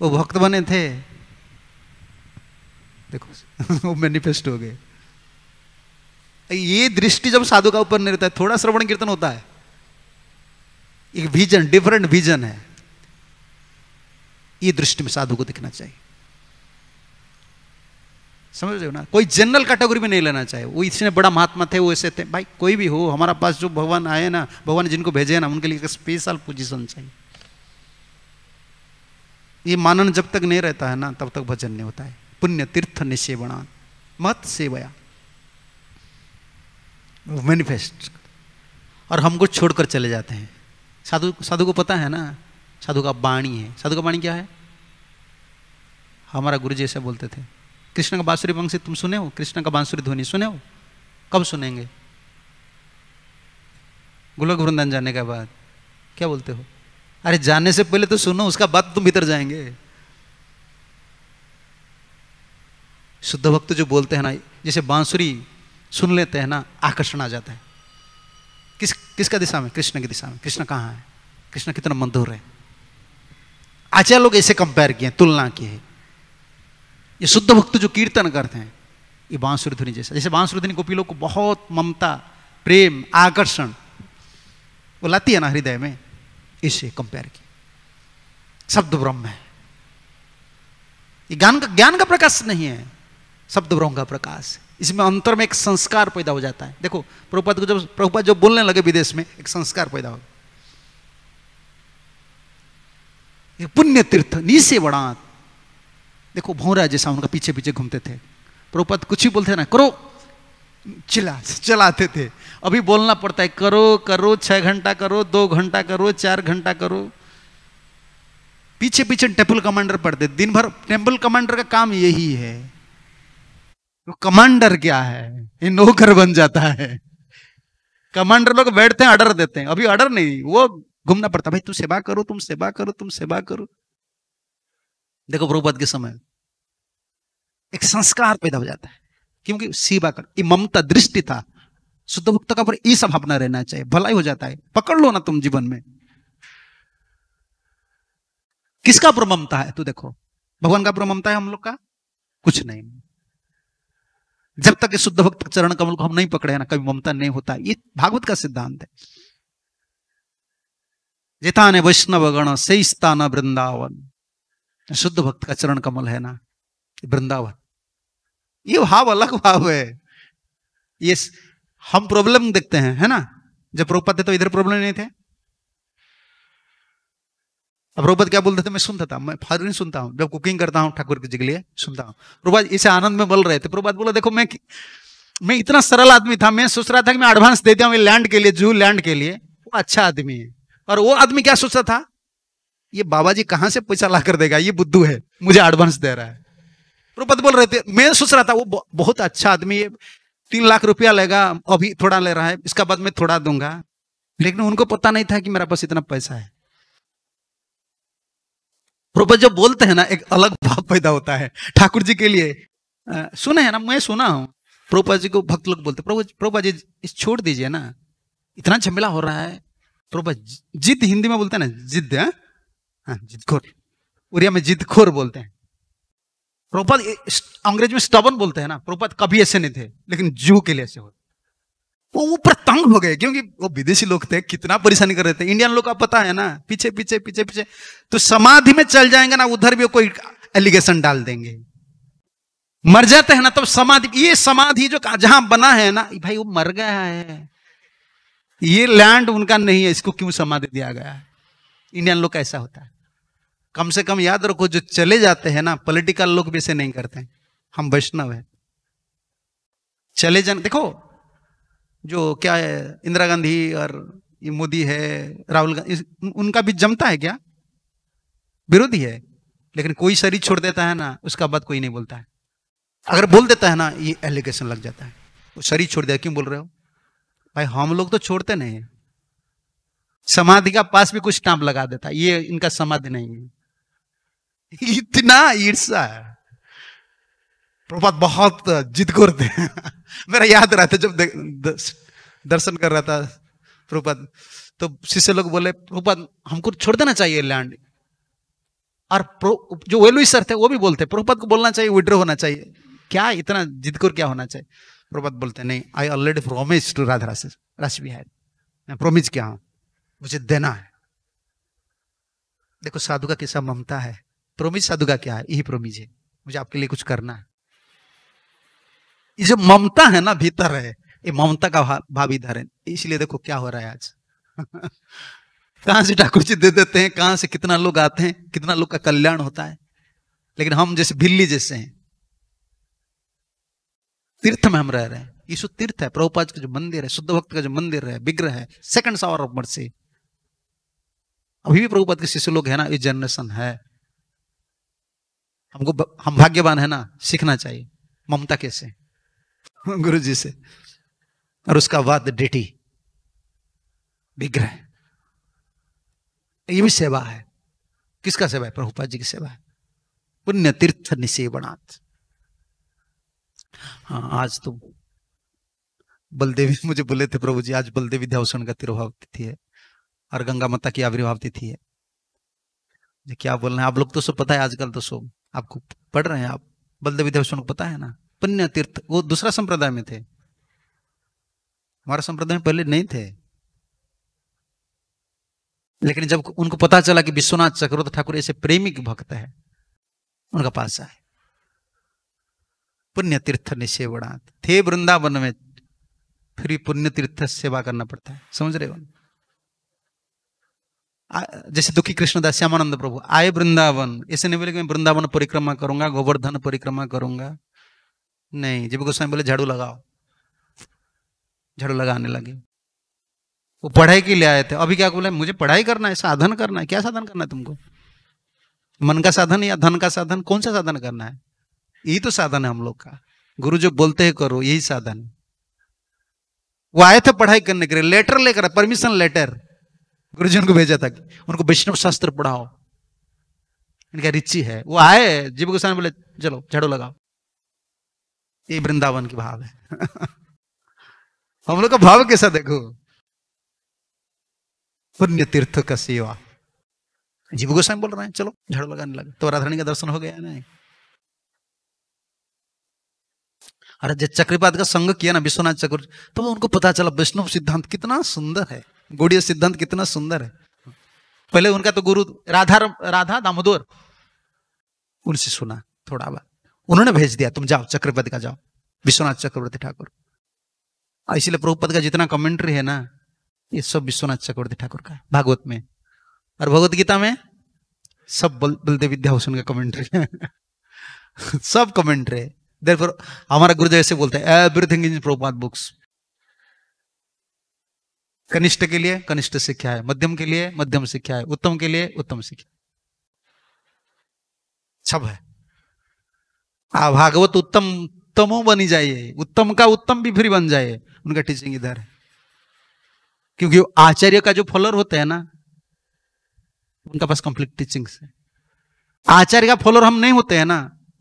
वो भक्त बने थे देखो वो मैनिफेस्ट हो गए ये दृष्टि जब साधु का ऊपर नहीं रहता है थोड़ा श्रवण कीर्तन होता है एक विजन डिफरेंट विजन है ये दृष्टि में साधु को दिखना चाहिए समझ रहे हो ना कोई जनरल कैटेगरी में नहीं लेना चाहिए वो इसने बड़ा महात्मा थे वो ऐसे थे भाई कोई भी हो हमारा पास जो भगवान आए ना भगवान जिनको भेजे ना उनके लिए स्पेशल पोजिशन चाहिए ये मानन जब तक नहीं रहता है ना तब तक भजन नहीं होता है पुण्य तीर्थ निसेवणा मत सेवया मैनिफेस्ट और हमको छोड़कर चले जाते हैं साधु साधु को पता है ना साधु का बाणी है साधु का बाणी क्या है हमारा गुरु जी ऐसा बोलते थे कृष्ण का बांसुरी पंक्ति तुम सुने हो कृष्ण का बांसुरी ध्वनि सुने हो कब सुनेंगे गोलक वृंदन जाने के बाद क्या बोलते हो अरे जाने से पहले तो सुनो उसका बाद तुम भीतर जाएंगे शुद्ध भक्त जो बोलते हैं ना जैसे बांसुरी सुन लेते हैं ना आकर्षण आ जाता है किस किसका दिशा में कृष्ण की दिशा में कृष्ण कहाँ है कृष्ण कितना मधुर है आचार्य लोग ऐसे कंपेयर किए तुलना की है ये शुद्ध भक्त जो कीर्तन करते हैं ये बांसुरध्वनि जैसा जैसे बांसुरध्वनि गोपी लोग को बहुत ममता प्रेम आकर्षण वो लाती है ना हृदय में इसे कंपेयर किया शब्द ब्रह्म है ये ज्ञान का ज्ञान का प्रकाश नहीं है शब्द ब्रह्म का प्रकाश है इसमें अंतर में एक संस्कार पैदा हो जाता है देखो प्रभुपाद को जब प्रभुपाद जब बोलने लगे विदेश में एक संस्कार पैदा हो पुण्य तीर्थ नीचे वड़ात देखो भौरा जैसा उनका पीछे पीछे घूमते थे प्रभुपाद कुछ ही बोलते ना करो चिल्ला चलाते थे अभी बोलना पड़ता है करो करो छह घंटा करो दो घंटा करो चार घंटा करो पीछे पीछे टेम्पल कमांडर पढ़ते दिन भर टेम्पल कमांडर का काम यही है वो कमांडर क्या है ये नौकर बन जाता है कमांडर लोग बैठते हैं ऑर्डर देते हैं अभी ऑर्डर नहीं वो घूमना पड़ता भाई तुम सेवा करो तुम सेवा करो तुम सेवा करो देखो प्रभुपद के समय एक संस्कार पैदा हो जाता है क्योंकि सेवा कर ये ममता दृष्टि था शुद्ध भक्त का पर ये भावना रहना चाहिए भलाई हो जाता है पकड़ लो ना तुम जीवन में किसका प्रमता है तू देखो भगवान का प्रमता है हम लोग का कुछ नहीं जब तक शुद्ध भक्त चरण कमल को हम नहीं पकड़े ना कभी ममता नहीं होता ये भागवत का सिद्धांत है जिता ने वैष्णव गण से स्थान वृंदावन शुद्ध भक्त का चरण कमल है ना वृंदावन ये भाव अलग भाव है ये हम प्रॉब्लम देखते हैं है ना जब रोक थे तो इधर प्रॉब्लम नहीं थे अब रोबत क्या बोलते थे मैं सुनता था मैं नहीं सुनता हूँ जब कुकिंग करता हूँ ठाकुर जी के लिए सुनता हूँ प्रभात इसे आनंद में बोल रहे थे प्रभात बोला देखो मैं मैं इतना सरल आदमी था मैं सोच रहा था कि मैं एडवांस दे दिया लैंड के लिए जू लैंड के लिए वो अच्छा आदमी है और वो आदमी क्या सोचता था ये बाबा जी कहाँ से पैसा ला कर देगा ये बुद्धू है मुझे एडवांस दे रहा है प्रभात बोल रहे थे मैं सोच रहा था वो बहुत अच्छा आदमी है तीन लाख रुपया लेगा अभी थोड़ा ले रहा है इसका बाद में थोड़ा दूंगा लेकिन उनको पता नहीं था कि मेरा पास इतना पैसा है बस जब बोलते हैं ना एक अलग भाव पैदा होता है ठाकुर जी के लिए आ, सुने हैं ना मैं सुना हूँ प्रभुपा जी को भक्त लोग बोलते प्रभुपा जी छोड़ दीजिए ना इतना झमेला हो रहा है प्रभुपा जिद हिंदी में बोलते हैं ना जिद है? हाँ? हाँ जिदखोर उड़िया में जिदखोर बोलते हैं प्रोपा अंग्रेज में स्टबन बोलते हैं ना प्रोपा कभी ऐसे नहीं थे लेकिन जू के लिए ऐसे होते वो ऊपर तंग हो गए क्योंकि वो विदेशी लोग थे कितना परेशानी कर रहे थे इंडियन लोग का पता है ना पीछे पीछे पीछे पीछे तो समाधि में चल जाएंगे ना उधर भी कोई एलिगेशन डाल देंगे मर जाते हैं ना तब तो समाधि ये समाधि जो जहां बना है ना भाई वो मर गया है ये लैंड उनका नहीं है इसको क्यों समाधि दिया गया है इंडियन लोग ऐसा होता है कम से कम याद रखो जो चले जाते हैं ना पॉलिटिकल लोग भी ऐसे नहीं करते हैं हम वैष्णव है चले जाने देखो जो क्या है इंदिरा गांधी और मोदी है राहुल गांधी उनका भी जमता है क्या विरोधी है लेकिन कोई शरीर छोड़ देता है ना उसका बात कोई नहीं बोलता है अगर बोल देता है ना ये एलिगेशन लग जाता है वो शरीर छोड़ दिया क्यों बोल रहे हो भाई हम लोग तो छोड़ते नहीं है समाधि का पास भी कुछ स्टाम्प लगा देता है ये इनका समाधि नहीं है इतना ईर्षा है प्रभात बहुत जिदगोर थे मेरा याद रहता है जब दर्शन कर रहा था प्रभात तो शिष्य लोग बोले प्रभात हमको छोड़ देना चाहिए लैंड और जो वेलुई सर थे वो भी बोलते प्रभुपाद को बोलना चाहिए विड्रो होना चाहिए क्या इतना कर क्या होना चाहिए प्रभात बोलते नहीं I already promise to Radha राशि राशि बिहार मैं प्रोमिस मुझे देना है देखो साधु का कैसा ममता है प्रोमिस साधु का क्या है यही प्रोमिस है मुझे आपके लिए कुछ करना है ये जो ममता है ना भीतर है ये ममता का भा, भाव इधर है इसलिए देखो क्या हो रहा है आज कहा से ठाकुर जी दे देते हैं कहां से कितना लोग आते हैं कितना लोग का कल्याण होता है लेकिन हम जैसे बिल्ली जैसे हैं तीर्थ में हम रह रहे हैं यीशु तीर्थ है प्रभुपाद का जो मंदिर है शुद्ध भक्त का जो मंदिर है विग्रह है सेकंड सावर ऑफ मर्सी अभी भी प्रभुपाद के शिष्य लोग है ना ये जनरेशन है हमको हम भाग्यवान है ना सीखना चाहिए ममता कैसे गुरु जी से और उसका वाद डिटी विग्रह ये भी सेवा है किसका सेवा है प्रभुपाद जी की सेवा है पुण्य तीर्थ निसेवनाथ हाँ आज तो बलदेवी मुझे बोले थे प्रभु जी आज बलदेवी ध्यान का तिरुभाव तिथि है और गंगा माता की आविर्भाव तिथि है क्या बोल रहे हैं आप लोग तो सब पता है आजकल तो सो आपको पढ़ रहे हैं आप बलदेवी ध्यान को पता है ना पुण्य तीर्थ वो दूसरा संप्रदाय में थे हमारा संप्रदाय में पहले नहीं थे लेकिन जब उनको पता चला कि विश्वनाथ चक्रवर्त ठाकुर ऐसे प्रेमिक भक्त है उनका पास आए पुण्य तीर्थ निशे बड़ा थे वृंदावन में फिर पुण्य तीर्थ सेवा करना पड़ता है समझ रहे हो जैसे दुखी कृष्णदास श्यामानंद प्रभु आए वृंदावन ऐसे नहीं बोले कि मैं वृंदावन परिक्रमा करूंगा गोवर्धन परिक्रमा करूंगा नहीं जीव गोस्वामी बोले झाड़ू लगाओ झाड़ू लगाने लगे वो पढ़ाई के लिए आए थे अभी क्या बोले मुझे पढ़ाई करना है साधन करना है क्या साधन करना है तुमको मन का साधन या धन का साधन कौन सा साधन करना है यही तो साधन है हम लोग का गुरु जो बोलते हैं करो यही साधन वो आए थे पढ़ाई करने के लिए लेटर लेकर परमिशन लेटर गुरुजन को भेजा था उनको वैष्णव शास्त्र पढ़ाओ इनका रिचि है वो आए जीव गोस्वामी बोले चलो झाड़ू लगाओ ये वृंदावन की भाव है हम लोग का भाव कैसा देखो पुण्य तीर्थ का सेवा जीव गोस्वामी बोल रहे हैं चलो झाड़ू लगाने लगे तो राधारणी का दर्शन हो गया नहीं अरे जब चक्रपात का संग किया ना विश्वनाथ चक्र तो उनको पता चला विष्णु सिद्धांत कितना सुंदर है गुड़िया सिद्धांत कितना सुंदर है पहले उनका तो गुरु राधा राधा दामोदर उनसे सुना थोड़ा बात उन्होंने भेज दिया तुम जाओ चक्रवर्ती का जाओ विश्वनाथ चक्रवर्ती ठाकुर इसीलिए प्रभुपद का जितना कमेंट्री है ना ये सब विश्वनाथ चक्रवर्ती ठाकुर का भागवत में और भगवत गीता में सब बल बलदेव विद्याभूषण का कमेंट्री है सब कमेंट्री है देर हमारा गुरुदेव ऐसे बोलते हैं एवरीथिंग इन प्रोपात बुक्स कनिष्ठ के लिए कनिष्ठ शिक्षा है मध्यम के लिए मध्यम शिक्षा है उत्तम के लिए उत्तम शिक्षा सब है आ भागवत उत्तम उत्तमों बनी जाइए उत्तम का उत्तम भी फिर बन जाइए उनका टीचिंग इधर है क्योंकि आचार्य का जो फॉलोअर होते हैं ना उनका पास कंप्लीट टीचिंग से आचार्य का फॉलोअर हम नहीं होते हैं ना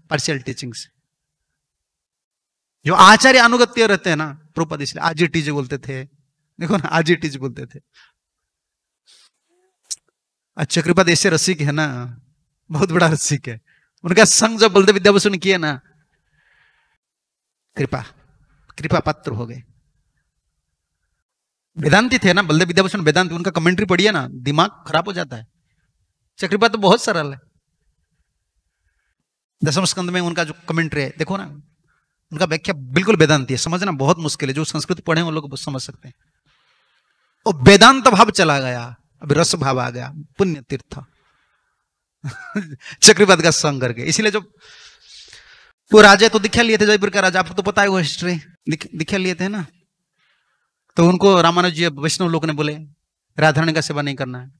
पार्शियल टीचिंग से जो आचार्य अनुगत्य रहते हैं ना प्रोपद इसलिए आज ही टीजे बोलते थे देखो ना आज ही टीजे बोलते थे अच्छा कृपा ऐसे रसिक है ना बहुत बड़ा रसिक है उनका संग जो बलदेव विद्याभूषण ने किया ना कृपा कृपा पात्र हो गए वेदांति थे ना बलदेव विद्याभूषण वेदांत उनका कमेंट्री पढ़िए ना दिमाग खराब हो जाता है चक्रीपा तो बहुत सरल है दसम स्कंद में उनका जो कमेंट्री है देखो ना उनका व्याख्या बिल्कुल वेदांति है समझना बहुत मुश्किल है जो संस्कृत पढ़े वो लोग समझ सकते हैं और वेदांत भाव चला गया अब रस भाव आ गया पुण्य तीर्थ चक्रवात का संग करके इसीलिए जब वो राजा तो दिखा लिए थे जयपुर का राजा आपको तो पता है वो हिस्ट्री दिखा लिए थे ना तो उनको रामानुज जी वैष्णव लोग ने बोले राधारण का सेवा नहीं करना है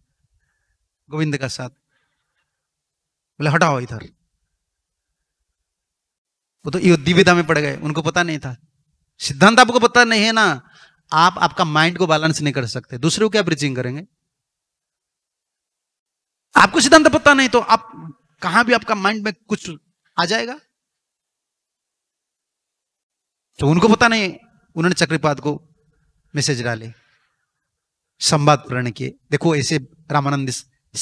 गोविंद का साथ बोले हटाओ इधर वो तो ये में पड़ गए उनको पता नहीं था सिद्धांत आपको पता नहीं है ना आप आपका माइंड को बैलेंस नहीं कर सकते दूसरे को क्या ब्रीचिंग करेंगे आपको सिद्धांत पता नहीं तो आप कहा भी आपका माइंड में कुछ आ जाएगा तो उनको पता नहीं उन्होंने चक्रपात को मैसेज डाले संवाद प्रण किए देखो ऐसे रामानंद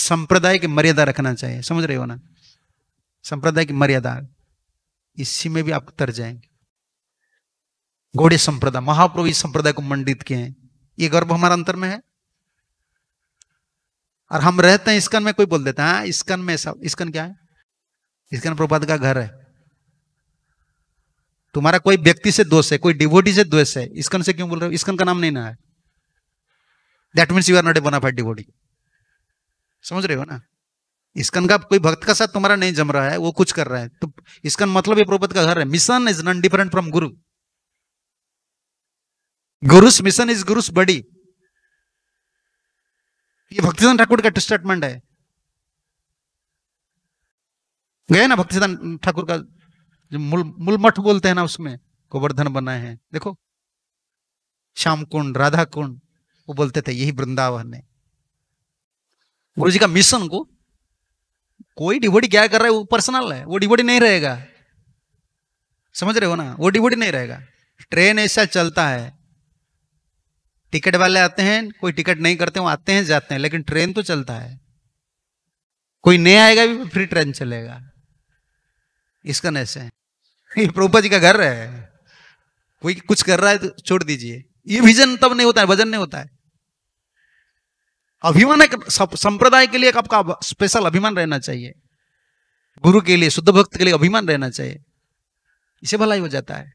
संप्रदाय की मर्यादा रखना चाहिए समझ रहे हो ना संप्रदाय की मर्यादा इसी में भी आप तर जाएंगे घोड़े संप्रदाय महाप्रभु इस संप्रदाय को मंडित किए हैं ये गर्व हमारे अंतर में है और हम रहते हैं स्कन में कोई बोल देता है हाँ, स्कन में सब स्कन क्या है स्कन प्रभात का घर है तुम्हारा कोई व्यक्ति से दोष है कोई डिवोटी से द्वेष है स्कन से क्यों बोल रहे हो स्कन का नाम नहीं ना है that means you are not a fight devotee समझ रहे हो ना स्कन का कोई भक्त का साथ तुम्हारा नहीं जम रहा है वो कुछ कर रहा है तो स्कन मतलब ये प्रभुपत का घर है mission is non different from guru guru's mission is guru's बड़ी ये भक्तिदान ठाकुर का स्टेटमेंट है गए ना भक्ति ठाकुर का जो मूल मूल मठ बोलते हैं ना उसमें गोवर्धन बनाए हैं देखो श्याम कुंड राधा कुंड वो बोलते थे यही वृंदावन है गुरु जी का मिशन को कोई डिबोड़ी क्या कर रहा है वो पर्सनल है वो डिबोड़ी नहीं रहेगा समझ रहे हो ना वो डिबोड़ी नहीं रहेगा ट्रेन ऐसा चलता है टिकट वाले आते हैं कोई टिकट नहीं करते वो आते हैं जाते हैं लेकिन ट्रेन तो चलता है कोई नहीं आएगा भी फ्री ट्रेन चलेगा इसका नैसे है ये प्रभुपा जी का घर है कोई कुछ कर रहा है तो छोड़ दीजिए ये विजन तब नहीं होता है वजन नहीं होता है अभिमान संप्रदाय के लिए एक आपका स्पेशल अभिमान रहना चाहिए गुरु के लिए शुद्ध भक्त के लिए अभिमान रहना चाहिए इसे भलाई हो जाता है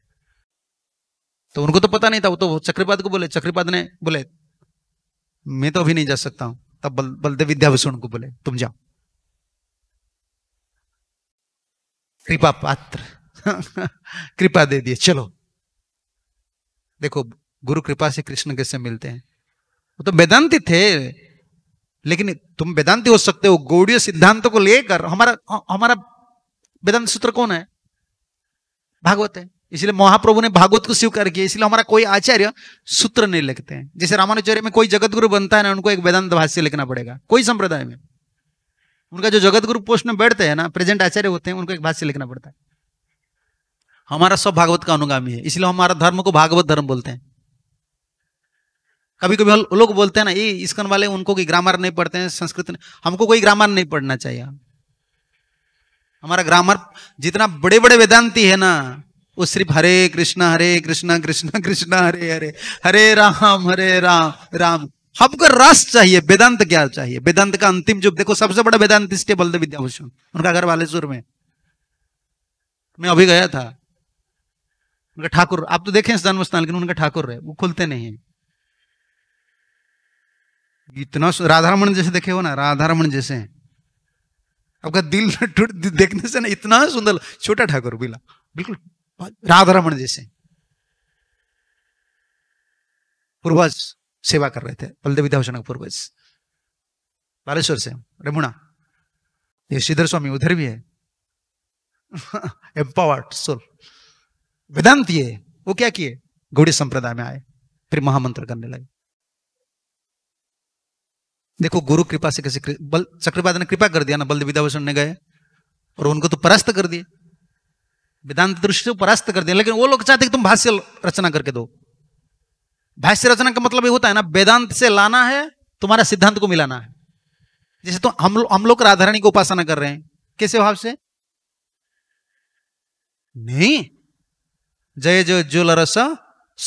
तो उनको तो पता नहीं था वो तो चक्रपात को बोले चक्रपात ने बोले मैं तो अभी नहीं जा सकता हूं तब बल, बलदेव विद्याभूषण को बोले तुम जाओ कृपा पात्र कृपा दे दिए चलो देखो गुरु कृपा से कृष्ण कैसे मिलते हैं वो तो वेदांति थे लेकिन तुम वेदांति हो सकते हो गौड़ीय सिद्धांतों को लेकर हमारा हमारा वेदांत सूत्र कौन है भागवत है इसलिए महाप्रभु ने भागवत को स्वीकार किया इसलिए हमारा कोई आचार्य सूत्र नहीं लिखते हैं जैसे रामानुचार्य में कोई जगत गुरु बनता है ना उनको एक वेदांत भाष्य लिखना पड़ेगा कोई संप्रदाय में उनका जो जगत गुरु पोस्ट में बैठते हैं ना प्रेजेंट आचार्य होते हैं उनको एक भाष्य लिखना पड़ता है हमारा सब भागवत का अनुगामी है इसलिए हमारा धर्म को भागवत धर्म बोलते हैं कभी कभी लोग बोलते हैं ना ये इसकन वाले उनको कोई ग्रामर नहीं पढ़ते हैं संस्कृत हमको कोई ग्रामर नहीं पढ़ना चाहिए हमारा ग्रामर जितना बड़े बड़े वेदांती है ना वो सिर्फ हरे कृष्णा हरे कृष्णा कृष्णा कृष्णा हरे हरे हरे राम हरे राम राम हमको रस चाहिए वेदांत क्या चाहिए वेदांत का अंतिम जो देखो सबसे बड़ा वेदांत इसके बलद विद्याभूषण उनका घर बालेश्वर में मैं अभी गया था उनका ठाकुर आप तो देखे जन्म स्थान लेकिन उनका ठाकुर है वो खुलते नहीं है इतना राधारमण जैसे देखे हो ना राधारमण जैसे आपका दिल टूट देखने से ना इतना सुंदर छोटा ठाकुर बिला बिल्कुल राधारमण जैसे पूर्वज सेवा कर रहे थे बलदेव विद्याभूषण का पूर्वज बालेश्वर से रमुना ये श्रीधर स्वामी उधर भी है एम्पावर्ड सोल वेदांत ये वो क्या किए गौड़ी संप्रदाय में आए फिर महामंत्र करने लगे देखो गुरु कृपा से कैसे बल चक्रपाद ने कृपा कर दिया ना बलदेव विद्याभूषण ने गए और उनको तो परास्त कर दिए वेदांत दृष्टि परास्त कर दिया लेकिन वो लोग चाहते कि तुम भाष्य रचना करके दो भाष्य रचना का मतलब ये होता है ना वेदांत से लाना है तुम्हारा सिद्धांत को मिलाना है जैसे तो हम हम लोग राधारणी की उपासना कर रहे हैं कैसे भाव से नहीं जय जय ज्वल रस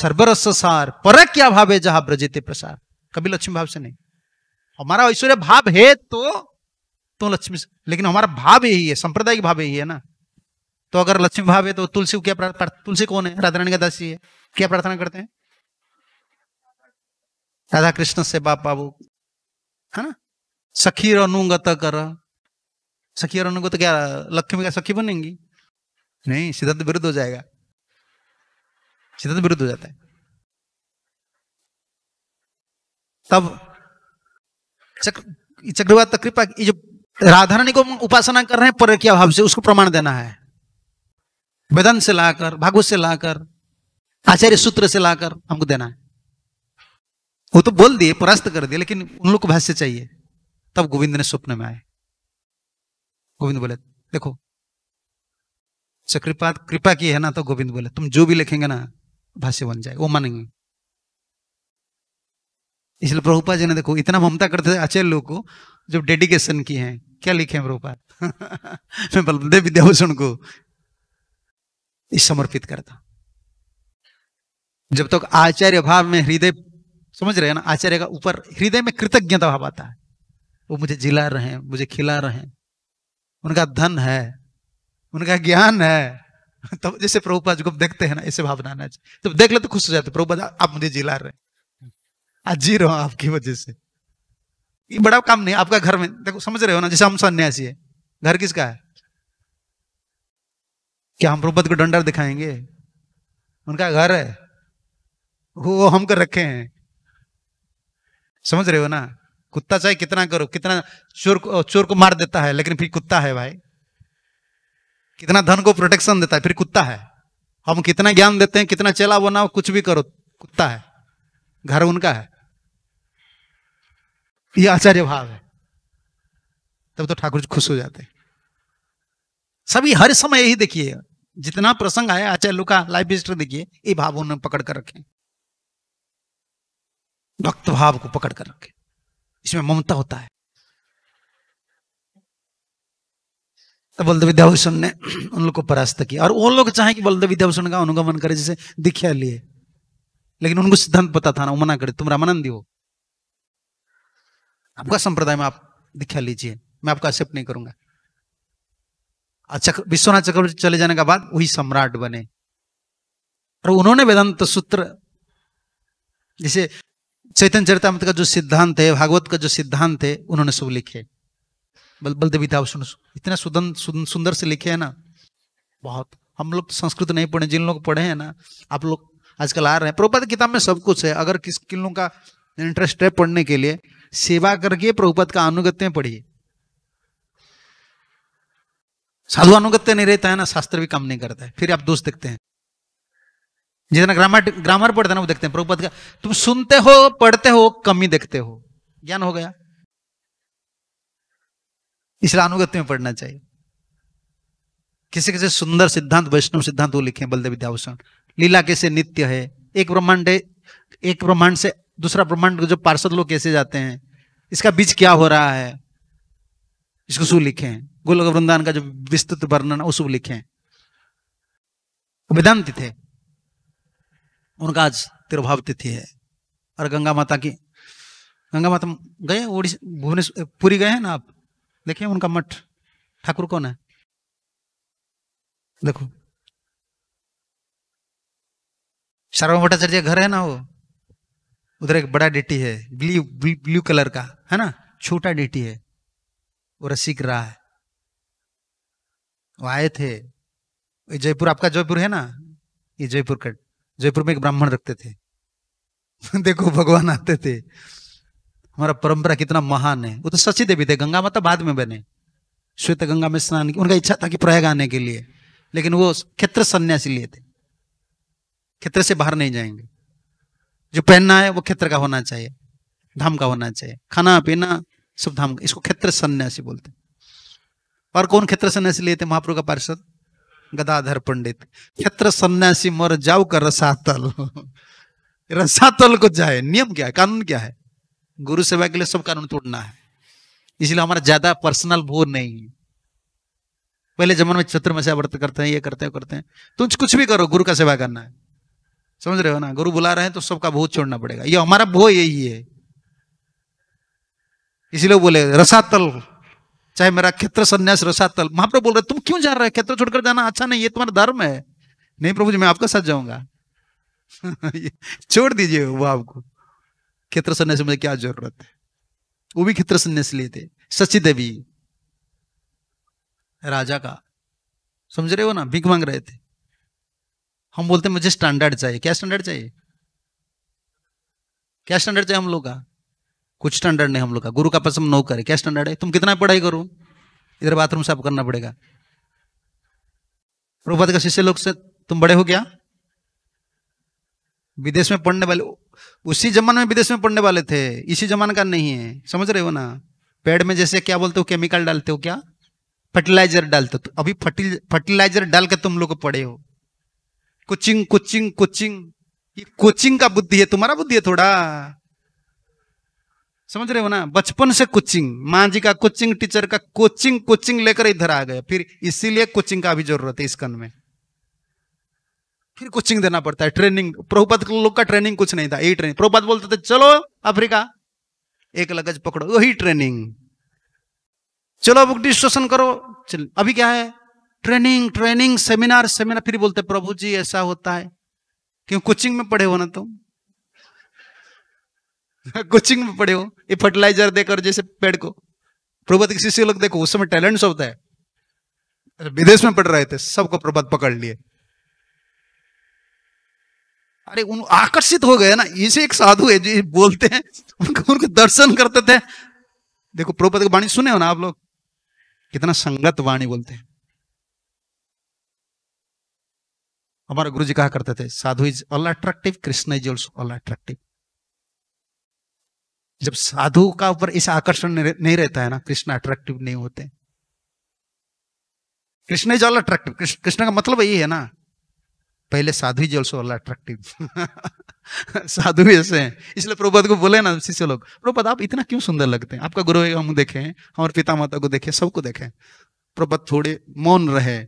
सर्वरस सार पर क्या भाव है जहां ब्रजित प्रसार कभी लक्ष्मी भाव से नहीं हमारा ऐश्वर्य भाव है तो तो लक्ष्मी लेकिन हमारा भाव यही है सांप्रदायिक भाव यही है ना तो अगर लक्ष्मी भाव है तो तुलसी क्या तुलसी कौन है राधा रानी का दासी है क्या प्रार्थना करते हैं राधा कृष्ण से बाप बाबू है ना सखी अनुगत कर सखी और अनुगत क्या लक्ष्मी का सखी बनेंगी नहीं सिद्धांत विरुद्ध हो जाएगा सिद्धांत विरुद्ध हो जाता है तब चक्र चक्रवात कृपा ये जो राधा रानी को उपासना कर रहे हैं पर क्या भाव से उसको प्रमाण देना है वेदन से लाकर भागवत से लाकर आचार्य सूत्र से लाकर हमको देना है वो तो बोल दिए परास्त कर दिए लेकिन उन लोग को भाष्य चाहिए तब गोविंद ने स्वप्न में आए गोविंद बोले देखो चक्रपात कृपा कृपा की है ना तो गोविंद बोले तुम जो भी लिखेंगे ना भाष्य बन जाए वो मानेंगे इसलिए प्रभुपा जी ने देखो इतना ममता करते थे आचार्य लोग को जो डेडिकेशन की है क्या लिखे हैं प्रभुपा मैं बलदेव विद्याभूषण को समर्पित करता जब तक तो आचार्य भाव में हृदय समझ रहे हैं ना आचार्य का ऊपर हृदय में कृतज्ञता भाव आता है वो मुझे जिला रहे हैं मुझे खिला रहे हैं उनका धन है उनका ज्ञान है तो जैसे प्रभुपाद को देखते हैं ना ऐसे भावना आना चाहिए तो देख ले तो खुश हो जाते प्रभुपाद आप मुझे जिला रहे आज जी रहा आपकी वजह से ये बड़ा काम नहीं आपका घर में देखो समझ रहे हो ना जैसे हम सन्यासी है घर किसका है क्या हम प्रभुपद को डंडर दिखाएंगे उनका घर है वो हम कर रखे हैं समझ रहे हो ना कुत्ता चाहे कितना करो कितना चोर को चोर को मार देता है लेकिन फिर कुत्ता है भाई कितना धन को प्रोटेक्शन देता है फिर कुत्ता है हम कितना ज्ञान देते हैं कितना चला बनाओ कुछ भी करो कुत्ता है घर उनका है ये आचार्य भाव है तब तो ठाकुर जी खुश हो जाते सभी हर समय यही देखिए जितना प्रसंग आया आचार्य लुका लाइफ हिस्ट्री देखिए ये भाव उन्होंने पकड़ कर रखे भक्त भाव को पकड़ कर रखे इसमें ममता होता है तो बलदेव विद्याभूषण ने उन लोग को परास्त किया और वो लोग चाहे कि बलदेव विद्याभूषण का अनुगमन करे जैसे दीक्षा लिए लेकिन उनको सिद्धांत पता था ना मना करे तुम रामानंदी हो आपका संप्रदाय में आप दीक्षा लीजिए मैं आपको एक्सेप्ट नहीं करूंगा चक्र विश्वनाथ चक्रवर्ती चले जाने के बाद वही सम्राट बने और उन्होंने वेदांत सूत्र जैसे चैतन्य चरितमृत का जो सिद्धांत है भागवत का जो सिद्धांत है उन्होंने सब लिखे बल बल देवी था इतना सुदन सुंदर से लिखे है ना बहुत हम लोग संस्कृत नहीं पढ़े जिन लोग पढ़े हैं ना आप लोग आजकल आ रहे हैं प्रभुपद किताब में सब कुछ है अगर किस किन लोगों का इंटरेस्ट है पढ़ने के लिए सेवा करके प्रभुपद का अनुगत्य पढ़िए साधु अनुगत्य नहीं रहता है ना शास्त्र भी काम नहीं करता है फिर आप दोष देखते हैं जितना ग्रामर ग्रामर पढ़ते ना वो देखते हैं प्रभुपद का तुम सुनते हो पढ़ते हो कमी देखते हो ज्ञान हो गया इसलिए अनुगत्य में पढ़ना चाहिए किसी किसी सुंदर सिद्धांत वैष्णव सिद्धांत वो लिखे बलदेव विद्याभूषण लीला कैसे नित्य है एक ब्रह्मांड एक ब्रह्मांड से दूसरा ब्रह्मांड जो पार्षद लोग कैसे जाते हैं इसका बीच क्या हो रहा है इसको शू लिखे हैं गोल वृंदावन का जो विस्तृत वर्णन उसको लिखे हैं वेदांति थे उनका आज तिरुभाव तिथि है और गंगा माता की गंगा माता गए ओडिशा भुवनेश्वर पूरी गए हैं ना आप देखिए उनका मठ ठाकुर कौन है देखो शर्मा भट्टाचार्य घर है ना वो उधर एक बड़ा डिटी है ब्लू ब्लू कलर का है ना छोटा डिटी है वो रसिक रहा है वो आए थे जयपुर आपका जयपुर है ना ये जयपुर का जयपुर में एक ब्राह्मण रखते थे देखो भगवान आते थे हमारा परंपरा कितना महान है वो तो सची देवी थे गंगा माता बाद में बने श्वेत गंगा में स्नान की उनका इच्छा था कि प्रयाग आने के लिए लेकिन वो क्षेत्र सन्यासी लिए थे क्षेत्र से बाहर नहीं जाएंगे जो पहनना है वो क्षेत्र का होना चाहिए धाम का होना चाहिए खाना पीना सब धाम का इसको क्षेत्र सन्यासी बोलते हैं और कौन क्षेत्र सन्यासी लिए थे महाप्रभु का पार्षद गदाधर पंडित क्षेत्र सन्यासी मर जाओ कर रसातल रसातल को जाए नियम क्या है कानून क्या है गुरु सेवा के लिए सब कानून तोड़ना है इसलिए हमारा ज्यादा पर्सनल भोर नहीं पहले जमाने में छत्र में से व्रत करते हैं ये करते हैं करते हैं तुम तो कुछ भी करो गुरु का सेवा करना है समझ रहे हो ना गुरु बुला रहे हैं तो सबका भोज छोड़ना पड़ेगा ये हमारा भो यही है इसलिए बोले रसातल चाहे मेरा क्षेत्र संन्यास रसातल महाप्रभु बोल रहे तुम क्यों जा रहे हो क्षेत्र छोड़कर जाना अच्छा नहीं ये तुम्हारा धर्म है नहीं प्रभु जी मैं आपका साथ जाऊंगा छोड़ दीजिए वो आपको क्षेत्र संन्यास में क्या जरूरत है वो भी क्षेत्र संन्यास लिए थे सची देवी राजा का समझ रहे हो ना भीख मांग रहे थे हम बोलते मुझे स्टैंडर्ड चाहिए क्या स्टैंडर्ड चाहिए क्या स्टैंडर्ड चाहिए हम लोग का कुछ स्टैंडर्ड नहीं हम लोग का गुरु का पसंद नो करे क्या स्टैंडर्ड है तुम कितना पढ़ाई करो इधर बाथरूम साफ करना पड़ेगा प्रभुपाद का शिष्य लोग से तुम बड़े हो क्या विदेश में पढ़ने वाले उसी जमाने में विदेश में पढ़ने वाले थे इसी जमाने का नहीं है समझ रहे हो ना पेड़ में जैसे क्या बोलते हो केमिकल डालते हो क्या फर्टिलाइजर डालते हो अभी फर्टिलाइजर डाल के तुम लोग पढ़े हो कोचिंग कोचिंग कोचिंग ये कोचिंग का बुद्धि है तुम्हारा बुद्धि है थोड़ा समझ रहे हो ना बचपन से कोचिंग माँ जी का कोचिंग टीचर का कोचिंग कोचिंग लेकर इधर आ गए फिर इसीलिए कोचिंग का भी जरूरत है इस कन में फिर कोचिंग देना पड़ता है ट्रेनिंग प्रभुपद लोग का ट्रेनिंग कुछ नहीं था यही ट्रेनिंग प्रभुपद बोलते थे चलो अफ्रीका एक लगज पकड़ो वही ट्रेनिंग चलो बुक डिस्कशन करो चल अभी क्या है ट्रेनिंग ट्रेनिंग सेमिनार सेमिनार फिर बोलते प्रभु जी ऐसा होता है क्यों कोचिंग में पढ़े हो ना तुम तो? कोचिंग में पढ़े हो ये फर्टिलाइजर देकर जैसे पेड़ को प्रभात के शिष्य लोग देखो उस समय टैलेंट होता है विदेश में पढ़ रहे थे सबको प्रभात पकड़ लिए अरे उन आकर्षित हो गए ना इसे एक साधु है जो बोलते हैं उनको उनको दर्शन करते थे देखो प्रभुपद की वाणी सुने हो ना आप लोग कितना संगत वाणी बोलते हैं हमारे गुरु जी कहा करते थे sadhu is all attractive Krishna is also all attractive जब साधु का ऊपर इस आकर्षण नहीं रहता है ना कृष्ण अट्रैक्टिव नहीं होते Krishna is all attractive Krishna का मतलब यही है ना पहले sadhu is also all attractive साधु ऐसे हैं इसलिए प्रभुपद को बोले ना शिष्य लोग प्रभुपद आप इतना क्यों सुंदर लगते हैं आपका गुरु हम देखे हमारे पिता माता को देखे सबको देखे प्रभुपद थोड़े मौन रहे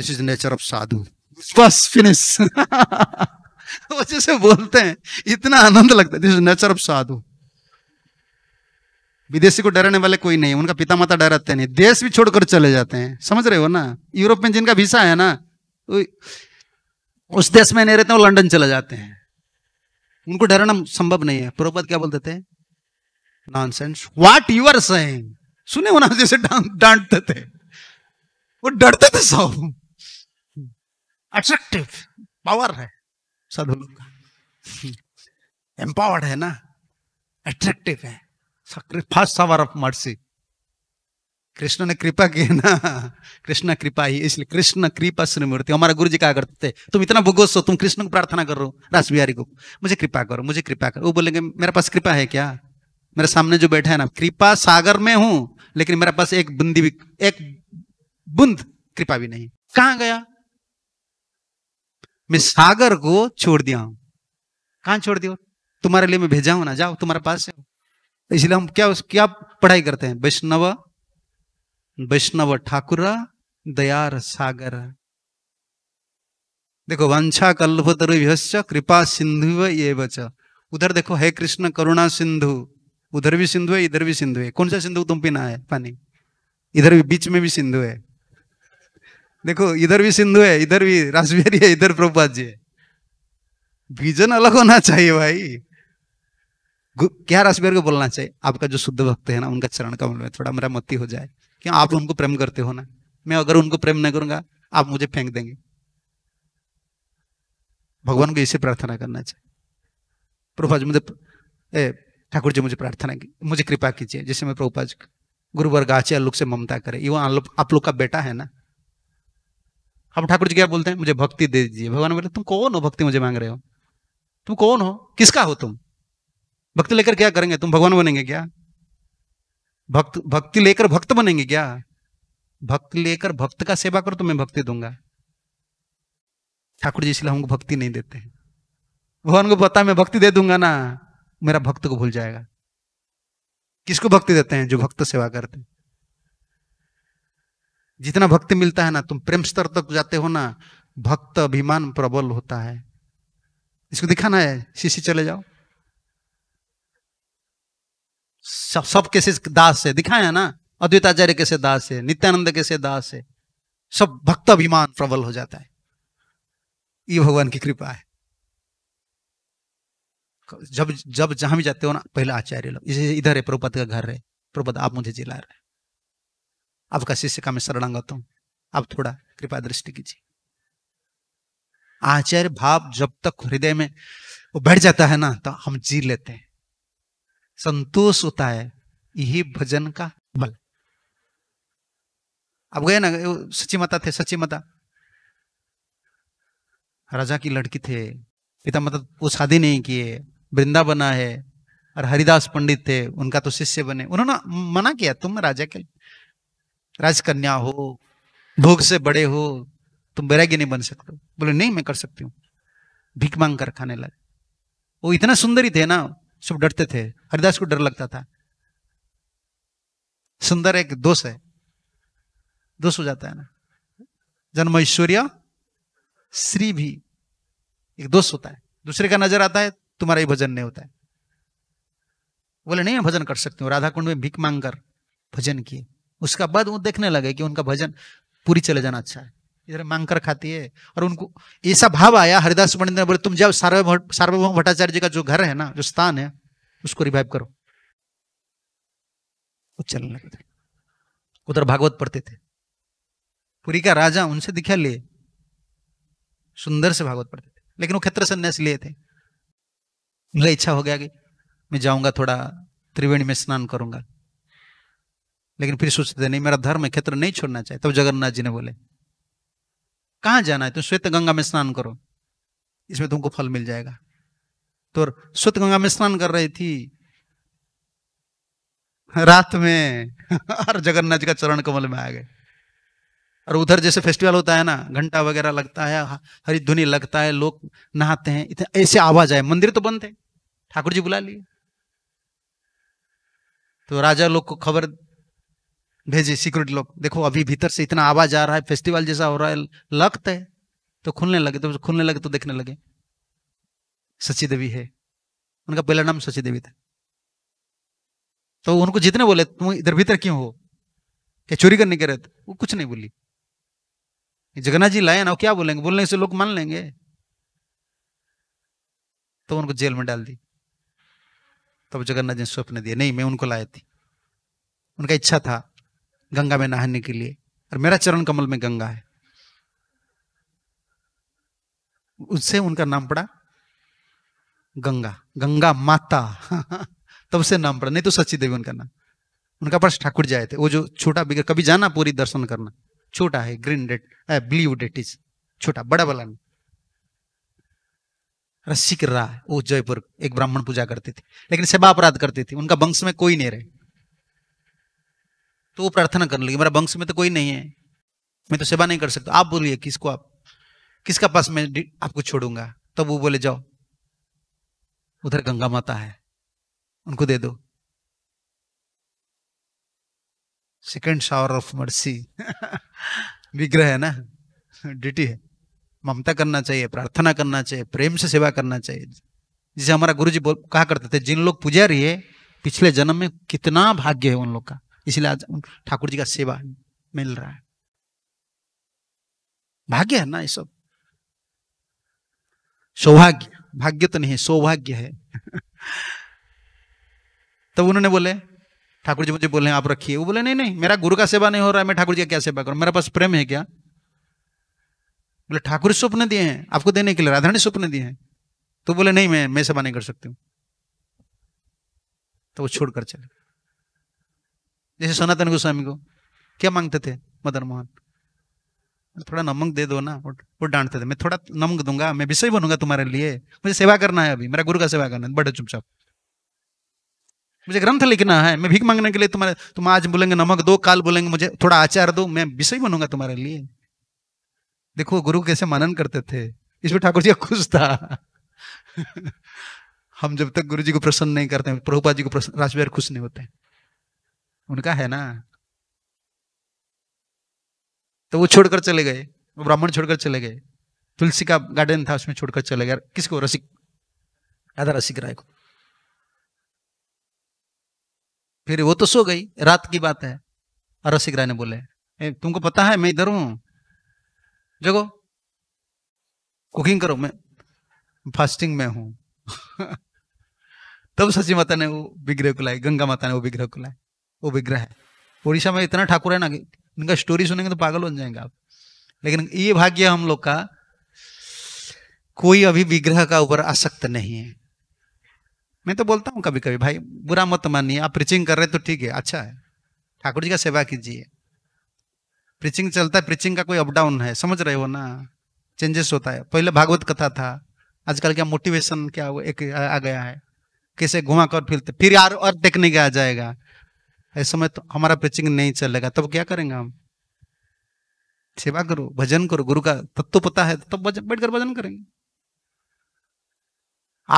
this is nature of sadhu बस फिनिश वो जैसे बोलते हैं इतना आनंद लगता है दिस नेचर ऑफ साधु विदेशी को डराने वाले कोई नहीं उनका पिता माता डराते नहीं देश भी छोड़कर चले जाते हैं समझ रहे हो ना यूरोप में जिनका वीसा है ना तो उस देश में नहीं रहते वो लंदन चले जाते हैं उनको डराना संभव नहीं है प्रभुपद क्या बोलते थे nonsense what are saying सुने ना जैसे डांटते थे वो डरते थे सब अट्रैक्टिव पावर है साधु लोग एम्पावर्ड है ना अट्रैक्टिव है first shower of mercy Krishna ने कृपा की ना कृष्ण कृपा ही इसलिए कृष्ण कृपा श्रीमूर्ति हमारे गुरु जी क्या करते थे तुम इतना भुगोस हो तुम कृष्ण को प्रार्थना करो रास बिहारी को मुझे कृपा करो मुझे कृपा करो वो बोलेंगे मेरे पास कृपा है क्या मेरे सामने जो बैठा है ना कृपा सागर में हूं लेकिन मेरे पास एक बुंदी भी एक बुंद कृपा भी नहीं कहाँ गया मैं सागर को छोड़ दिया हूं कहा छोड़ दिया तुम्हारे लिए मैं भेजा हूं ना जाओ तुम्हारे पास है इसलिए हम क्या उस क्या पढ़ाई करते हैं वैष्णव वैष्णव ठाकुर दयार सागर देखो वंशा तरुभ्य कृपा सिंधु ये बच उधर देखो हे कृष्ण करुणा सिंधु उधर भी सिंधु है इधर भी सिंधु है कौन सा सिंधु तुम पीना है पानी इधर भी बीच में भी सिंधु है देखो इधर भी सिंधु है इधर भी राजबिहारी है इधर प्रभुपाद जी है विजन अलग होना चाहिए भाई क्या राजबिहार को बोलना चाहिए आपका जो शुद्ध भक्त है ना उनका चरण कमल में थोड़ा मेरा मती हो जाए क्यों आप उनको प्रेम करते हो ना मैं अगर उनको प्रेम नहीं करूंगा आप मुझे फेंक देंगे भगवान को इसे प्रार्थना करना चाहिए प्रभुपाद जी मुझे ए ठाकुर जी मुझे प्रार्थना की मुझे कृपा कीजिए जैसे मैं प्रभुपाद जी गुरुवर गाचे आलोक से ममता करे ये वो आप लोग का बेटा है ना हम ठाकुर जी क्या बोलते हैं मुझे भक्ति दे दीजिए भगवान बोले तुम कौन हो भक्ति मुझे मांग रहे हो तुम कौन हो किसका हो तुम भक्ति लेकर क्या करेंगे तुम भगवान बनेंगे क्या भक्त भक्ति लेकर भक्त बनेंगे क्या भक्ति लेकर भक्त का सेवा करो तो मैं भक्ति दूंगा ठाकुर जी इसलिए हमको भक्ति नहीं देते हैं भगवान को पता मैं भक्ति दे दूंगा ना मेरा भक्त को भूल जाएगा किसको भक्ति देते हैं जो भक्त सेवा करते हैं जितना भक्ति मिलता है ना तुम प्रेम स्तर तक जाते हो ना भक्त अभिमान प्रबल होता है इसको दिखाना है शीशी चले जाओ सब, सब कैसे दास है दिखाया ना अद्विताचार्य कैसे दास है नित्यानंद कैसे दास है सब भक्त अभिमान प्रबल हो जाता है ये भगवान की कृपा है जब जब जहां भी जाते हो ना पहला आचार्य लोग इधर है प्रभुपत का घर है प्रभुपत आप मुझे जिला रहे आपका शिष्य का मैं शरणांगत हूं आप थोड़ा कृपा दृष्टि कीजिए आचार्य भाव जब तक हृदय में वो बैठ जाता है ना तो हम जी लेते हैं संतोष होता है यही भजन का बल अब गए ना सची माता थे सची माता राजा की लड़की थे पिता माता वो शादी नहीं किए बना है और हरिदास पंडित थे उनका तो शिष्य बने उन्होंने मना किया तुम राजा के राजकन्या हो भोग से बड़े हो तुम बैराग्य नहीं बन सकते बोले नहीं मैं कर सकती हूँ भीख मांग कर खाने लगे वो इतना सुंदरी थे ना सब डरते थे हरिदास को डर लगता था सुंदर एक दोष है दोष हो जाता है ना जन्म ऐश्वर्य श्री भी एक दोष होता है दूसरे का नजर आता है तुम्हारा ही भजन नहीं होता है बोले नहीं मैं भजन कर सकती हूँ राधा कुंड में भीख मांग कर भजन किए उसका बाद वो देखने लगे कि उनका भजन पूरी चले जाना अच्छा है इधर मांगकर खाती है और उनको ऐसा भाव आया हरिदास पंडित ने बोले तुम जाओ सार्वभौम सार्वभौम भट्टाचार्य जी का जो घर है ना जो स्थान है उसको रिवाइव करो वो चलने लगे उधर भागवत पढ़ते थे पुरी का राजा उनसे दिखा लिए सुंदर से भागवत पढ़ते थे लेकिन वो क्षेत्र संन्यास लिए थे मुझे इच्छा हो गया कि मैं जाऊंगा थोड़ा त्रिवेणी में स्नान करूंगा लेकिन फिर सोचते थे नहीं मेरा धर्म क्षेत्र नहीं छोड़ना चाहिए तब जगन्नाथ जी ने बोले कहाँ जाना है तुम श्वेत गंगा में स्नान करो इसमें तुमको फल मिल जाएगा तो श्वेत गंगा में स्नान कर रही थी रात में और जगन्नाथ जी का चरण कमल में आ गए और उधर जैसे फेस्टिवल होता है ना घंटा वगैरह लगता है हरिध्वनि लगता है लोग नहाते हैं इतने ऐसे आवाज आए मंदिर तो बंद थे ठाकुर जी बुला लिए तो राजा लोग को खबर भेजे सिक्योरिटी लोग देखो अभी भीतर से इतना आवाज आ रहा है फेस्टिवल जैसा हो रहा है लगता है तो खुलने लगे तो खुलने लगे तो देखने लगे सची देवी है उनका पहला नाम सची देवी था तो उनको जितने बोले तुम इधर भीतर क्यों हो क्या चोरी करने के रहे वो कुछ नहीं बोली जगन्नाथ जी लाए ना क्या बोलेंगे बोलने से लोग मान लेंगे तो उनको जेल में डाल दी तब तो जगन्नाथ जी ने स्वप्न दिया नहीं मैं उनको लाया थी उनका इच्छा था गंगा में नहाने के लिए और मेरा चरण कमल में गंगा है उससे उनका नाम पड़ा गंगा गंगा माता तब तो से नाम पड़ा नहीं तो सच्ची देवी उनका नाम उनका पास ठाकुर जाए थे वो जो छोटा बिगड़ कभी जाना पूरी दर्शन करना छोटा है green date blue date is छोटा बड़ा वाला नहीं रहा है वो जयपुर एक ब्राह्मण पूजा करते थे लेकिन सेवा अपराध करते थे उनका वंश में कोई नहीं रहे तो वो प्रार्थना करने लगी मेरा वंश में तो कोई नहीं है मैं तो सेवा नहीं कर सकता आप बोलिए किसको आप किसका पास मैं आपको छोड़ूंगा तब तो वो बोले जाओ उधर गंगा माता है उनको दे दो सेकंड शावर ऑफ मर्सी विग्रह है ना ड्यूटी है ममता करना चाहिए प्रार्थना करना चाहिए प्रेम से सेवा करना चाहिए जिसे हमारा गुरु जी बोल कहा करते थे जिन लोग रही है पिछले जन्म में कितना भाग्य है उन लोग का इसलिए आज ठाकुर जी का सेवा मिल रहा है भाग्य है ना ये सब सौभाग्य भाग्य तो नहीं सौभाग्य है तब उन्होंने बोले ठाकुर जी मुझे बोले आप रखिए वो बोले नहीं नहीं मेरा गुरु का सेवा नहीं हो रहा है मैं ठाकुर जी का क्या सेवा करूं मेरे पास प्रेम है क्या बोले ठाकुर स्वप्न दिए हैं आपको देने के लिए राधा ने स्वप्न दिए हैं तो बोले नहीं मैं मैं सेवा नहीं कर सकती हूं तो वो छोड़कर चले जैसे सनातन गोस्वामी को क्या मांगते थे मदन मोहन थोड़ा नमक दे दो ना वो डांटते थे मैं थोड़ा नमक दूंगा मैं विषय बनूंगा तुम्हारे लिए मुझे सेवा करना है अभी मेरा गुरु का सेवा करना है बड़े चुपचाप मुझे ग्रंथ लिखना है मैं भीख मांगने के लिए तुम्हारे तुम आज बोलेंगे नमक दो काल बोलेंगे मुझे थोड़ा आचार दो मैं विषय बनूंगा तुम्हारे लिए देखो गुरु कैसे मनन करते थे इसमें ठाकुर जी खुश था हम जब तक गुरु जी को प्रसन्न नहीं करते प्रभुपा जी को राजबीर खुश नहीं होते उनका है ना तो वो छोड़कर चले गए वो ब्राह्मण छोड़कर चले गए तुलसी का गार्डन था उसमें छोड़कर चले गए किसको रसिक राधा रसिक राय को फिर वो तो सो गई रात की बात है और रसिक राय ने बोले तुमको पता है मैं इधर हूं जगो कुकिंग करो मैं फास्टिंग में हूं तब सची माता ने वो विग्रह को लाए गंगा माता ने वो विग्रह को लाए वो विग्रह है उड़ीसा में इतना ठाकुर है ना कि इनका स्टोरी सुनेंगे तो पागल बन जाएंगे आप लेकिन ये भाग्य हम लोग का कोई अभी विग्रह का ऊपर आसक्त नहीं है मैं तो बोलता हूँ कभी कभी भाई बुरा मत मानिए आप प्रीचिंग कर रहे तो ठीक है अच्छा है ठाकुर जी का सेवा कीजिए प्रीचिंग चलता है प्रीचिंग का कोई अपडाउन है समझ रहे हो ना चेंजेस होता है पहले भागवत कथा था आजकल क्या मोटिवेशन क्या एक आ गया है कैसे घुमा कर फिरते फिर यार और देखने के आ जाएगा ऐसे समय तो हमारा प्रीचिंग नहीं चलेगा तब क्या करेंगे हम सेवा करो भजन करो गुरु का तत्व पता है तब बैठ बैठकर भजन करेंगे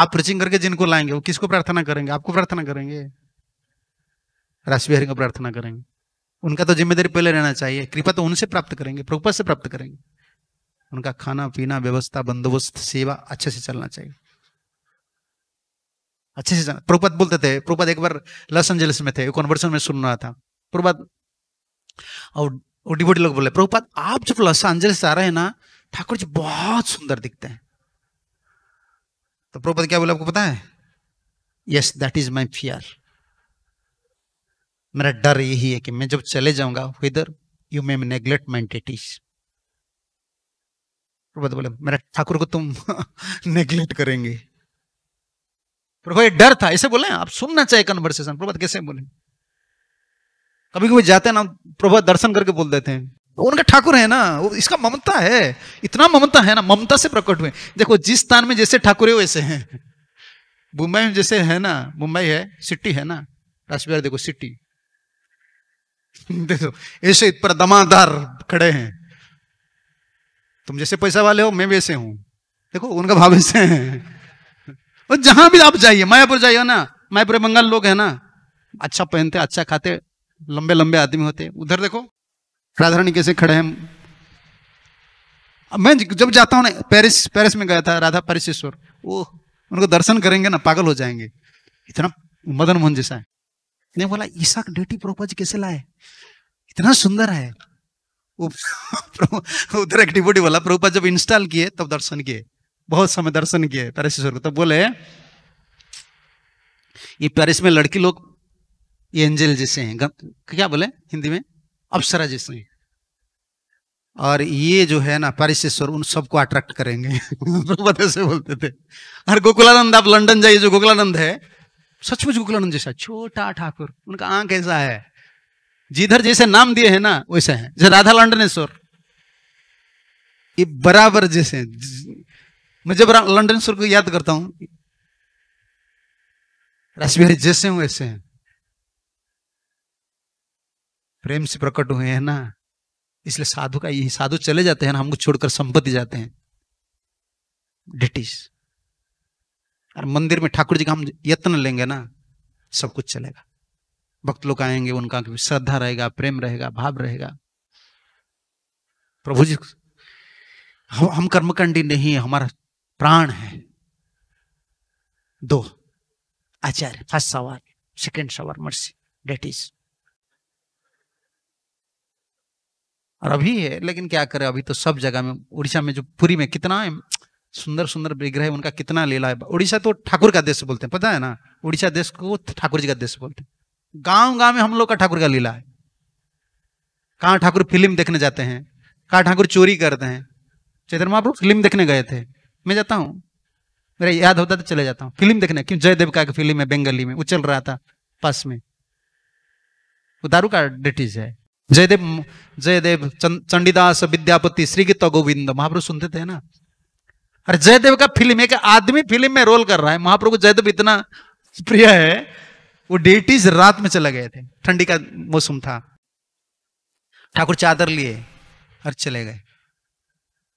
आप प्रीचिंग करके जिनको लाएंगे वो किसको प्रार्थना करेंगे आपको प्रार्थना करेंगे राशि बिहारी को प्रार्थना करेंगे उनका तो जिम्मेदारी पहले रहना चाहिए कृपा तो उनसे प्राप्त करेंगे प्रभुपद से प्राप्त करेंगे उनका खाना पीना व्यवस्था बंदोबस्त सेवा अच्छे से चलना चाहिए अच्छे से अच्छा, जाना अच्छा। प्रभुपत बोलते थे प्रभुपत एक बार लॉस एंजलिस में थे कॉन्वर्सन में सुन रहा था प्रभुपत और वो डिबोटी लोग बोले प्रभुपत आप जब लॉस एंजलिस आ रहे हैं ना ठाकुर जी बहुत सुंदर दिखते हैं तो प्रभुपत क्या बोले आपको पता है yes that is my fear मेरा डर यही है कि मैं जब चले जाऊंगा विदर यू मे नेग्लेक्ट माइ डेटिस प्रभुपत बोले मेरा ठाकुर को तुम नेग्लेक्ट करेंगे प्रभु ये डर था ऐसे बोले आप सुनना चाहिए कन्वर्सेशन प्रभु कैसे बोले कभी कभी जाते हैं ना प्रभु दर्शन करके बोल देते हैं उनका ठाकुर है ना वो इसका ममता है इतना ममता है ना ममता से प्रकट हुए देखो जिस स्थान में जैसे ठाकुर है वैसे हैं मुंबई में जैसे है ना मुंबई है सिटी है ना राजबिहार देखो सिटी देखो ऐसे पर दमादार खड़े हैं तुम जैसे पैसा वाले हो मैं वैसे हूं देखो उनका भाव ऐसे है और जहां भी आप जाइए मायापुर जाइए ना मायापुर बंगाल लोग है ना अच्छा पहनते अच्छा खाते लंबे लंबे आदमी होते उधर देखो राधा कैसे खड़े हैं मैं जब जाता हूँ ना पेरिस पेरिस में गया था राधा परिसेश्वर वो उनको दर्शन करेंगे ना पागल हो जाएंगे इतना मदन मोहन जैसा है ने बोला ईसा डेटी प्रोपा कैसे लाए इतना सुंदर है उधर एक डिबोटी बोला प्रभुपा जब इंस्टॉल किए तब दर्शन किए बहुत समय दर्शन किए पैरिस ईश्वर को तो बोले ये पैरिस में लड़की लोग ये एंजल जैसे हैं क्या बोले हिंदी में अप्सरा जैसे हैं और ये जो है ना पारिशेश्वर उन सबको अट्रैक्ट करेंगे से बोलते थे और गोकुलानंद आप लंदन जाइए जो गोकुलानंद है सचमुच गोकुलानंद जैसा छोटा ठाकुर उनका आंख ऐसा है जिधर जैसे नाम दिए है ना वैसे है जैसे राधा लंडनेश्वर ये बराबर जैसे मैं जब लंडन सर को याद करता हूं राजबिहारी जैसे हूं ऐसे हैं प्रेम से प्रकट हुए हैं ना इसलिए साधु का यही साधु चले जाते हैं ना हमको छोड़कर संपत्ति जाते हैं डिटिस और मंदिर में ठाकुर जी का हम यत्न लेंगे ना सब कुछ चलेगा भक्त लोग आएंगे उनका श्रद्धा रहेगा प्रेम रहेगा भाव रहेगा प्रभु जी हम, हम कर्मकांडी नहीं है हमारा प्राण है दो आचार्य फर्स्ट सवार सेकेंड सवार मर्सी डेट इज और अभी है लेकिन क्या करें अभी तो सब जगह में उड़ीसा में जो पुरी में कितना सुंदर सुंदर विग्रह है उनका कितना लीला है उड़ीसा तो ठाकुर का देश बोलते हैं पता है ना उड़ीसा देश को ठाकुर जी का देश बोलते हैं गांव गांव में हम लोग का ठाकुर का लीला है कहाँ ठाकुर फिल्म देखने जाते हैं कहाँ ठाकुर चोरी करते हैं चैतन्य महाप्रभु फिल्म देखने गए थे मैं जाता हूँ मेरा याद होता तो चले जाता हूँ फिल्म देखने क्यों जयदेव का फिल्म है बंगाली में वो चल रहा था पास में वो दारू का डिटीज है जयदेव जयदेव चंडीदास विद्यापति श्री गीता गोविंद महाप्रभु सुनते थे ना अरे जयदेव का फिल्म एक आदमी फिल्म में रोल कर रहा है महाप्रभु जयदेव इतना प्रिय है वो डेटीज रात में चले गए थे ठंडी का मौसम था ठाकुर चादर लिए और चले गए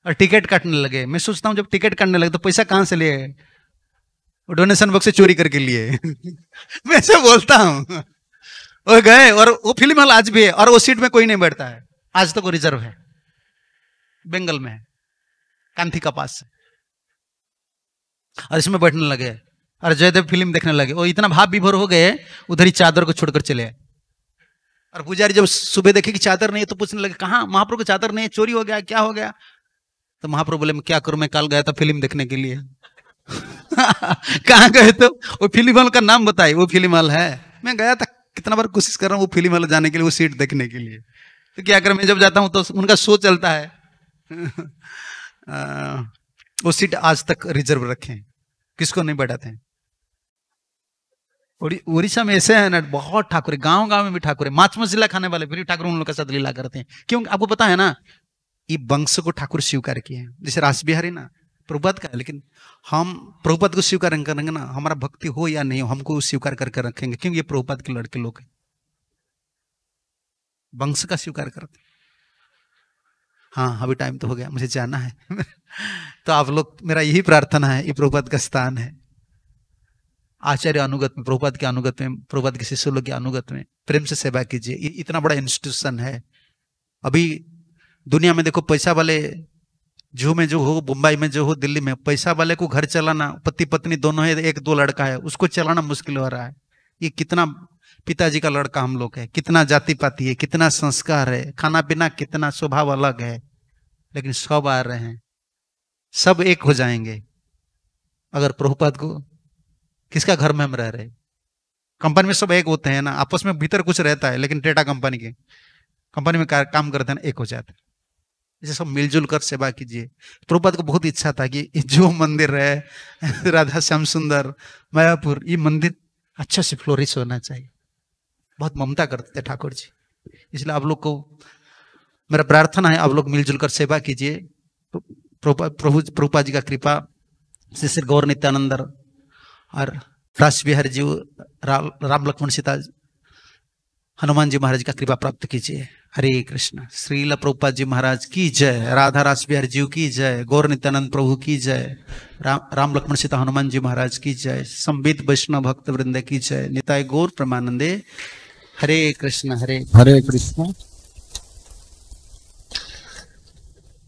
और टिकट काटने लगे मैं सोचता हूँ जब टिकट काटने लगे तो पैसा कहाँ से लिए डोनेशन बॉक्स से चोरी करके लिए मैं ऐसे बोलता हूँ वो गए और वो फिल्म हॉल आज भी है और वो सीट में कोई नहीं बैठता है आज तक तो वो रिजर्व है बंगल में है कांथी का पास से और इसमें बैठने लगे और जयदेव फिल्म देखने लगे वो इतना भाव विभोर हो गए उधर ही चादर को छोड़कर चले आए और पुजारी जब सुबह देखे कि चादर नहीं है तो पूछने लगे कहा महाप्रभु को चादर नहीं है चोरी हो गया क्या हो गया तो महाप्रभु बोले मैं क्या करूं मैं कल गया था फिल्म देखने के लिए कहाँ गए तो वो फिल्म हॉल का नाम बताए वो फिल्म हॉल है मैं गया था कितना बार कोशिश कर रहा हूँ वो फिल्म हॉल जाने के लिए वो सीट देखने के लिए तो क्या कर मैं जब जाता हूँ तो उनका शो चलता है वो सीट आज तक रिजर्व रखें किसको नहीं बैठाते हैं उड़ीसा में ऐसे है ना बहुत ठाकुर गांव गांव में भी ठाकुर है माछ मछली खाने वाले फिर ठाकुर उन लोग के साथ लीला करते हैं क्योंकि आपको पता है ना ये वंश को ठाकुर स्वीकार किए हैं जैसे रासबिहारी ना प्रभुपद का है लेकिन हम प्रभुपद को स्वीकार करेंगे ना हमारा भक्ति हो या नहीं हो हमको स्वीकार करके रखेंगे क्योंकि ये प्रभुपद के लड़के लोग हैं वंश का स्वीकार करते हाँ अभी टाइम तो हो गया मुझे जाना है तो आप लोग मेरा यही प्रार्थना है ये प्रभुपद का स्थान है आचार्य अनुगत में प्रभुपद के अनुगत में प्रभुपद के शिष्य लोग के अनुगत में प्रेम से सेवा कीजिए ये इतना बड़ा इंस्टीट्यूशन है अभी दुनिया में देखो पैसा वाले जू में जो हो मुंबई में जो हो दिल्ली में पैसा वाले को घर चलाना पति पत्नी दोनों है एक दो लड़का है उसको चलाना मुश्किल हो रहा है ये कितना पिताजी का लड़का हम लोग है कितना जाति पाति है कितना संस्कार है खाना पीना कितना स्वभाव अलग है लेकिन सब आ रहे हैं सब एक हो जाएंगे अगर प्रभुपाद को किसका घर में हम रह रहे कंपनी में सब एक होते हैं ना आपस में भीतर कुछ रहता है लेकिन डेटा कंपनी के कंपनी में काम करते हैं ना एक हो जाते हैं इसे सब मिलजुल कर सेवा कीजिए प्रभुपाद को बहुत इच्छा था कि जो मंदिर है राधा श्याम सुंदर मायापुर ये मंदिर अच्छा से फ्लोरिश होना चाहिए बहुत ममता करते थे ठाकुर जी इसलिए आप लोग को मेरा प्रार्थना है आप लोग मिलजुल कर सेवा कीजिए प्रभु प्रभुपा जी का कृपा श्री श्री गौर नित्यानंद और बिहार जी रा, राम लक्ष्मण सीता हनुमान जी महाराज का कृपा प्राप्त कीजिए हरे कृष्ण श्रील प्रभुपा जी महाराज की जय राधा रास बिहारी जी की जय गौर नित्यानंद प्रभु की जय राम राम लक्ष्मण सीता हनुमान जी महाराज की जय संबित वैष्णव भक्त वृंद की जय निताय गौर प्रमानंदे हरे कृष्ण हरे हरे कृष्ण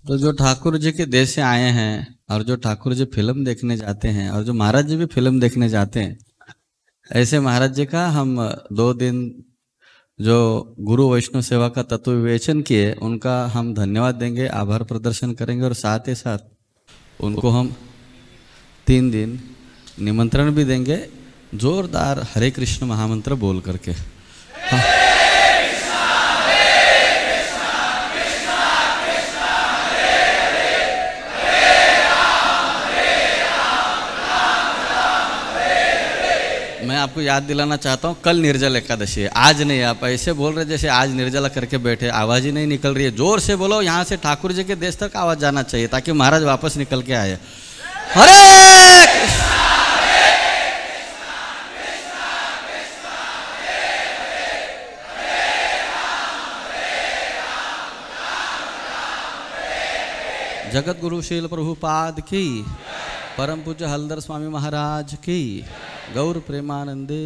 तो जो ठाकुर जी के देश से आए हैं और जो ठाकुर जी फिल्म देखने जाते हैं और जो महाराज जी भी फिल्म देखने जाते हैं ऐसे महाराज जी का हम दो दिन जो गुरु वैष्णव सेवा का तत्व विवेचन किए उनका हम धन्यवाद देंगे आभार प्रदर्शन करेंगे और साथ ही साथ उनको हम तीन दिन निमंत्रण भी देंगे जोरदार हरे कृष्ण महामंत्र बोल करके हाँ। आपको याद दिलाना चाहता हूँ कल निर्जल एकादशी है आज नहीं आप ऐसे बोल रहे जैसे आज निर्जला करके बैठे आवाज़ ही नहीं निकल रही है जोर से बोलो यहाँ से ठाकुर जी के देश तक आवाज़ जाना चाहिए ताकि महाराज वापस निकल के आए हरे जगत गुरु शील प्रभु पाद की परम पूज्य हलदर स्वामी महाराज की गौर प्रेमानंदे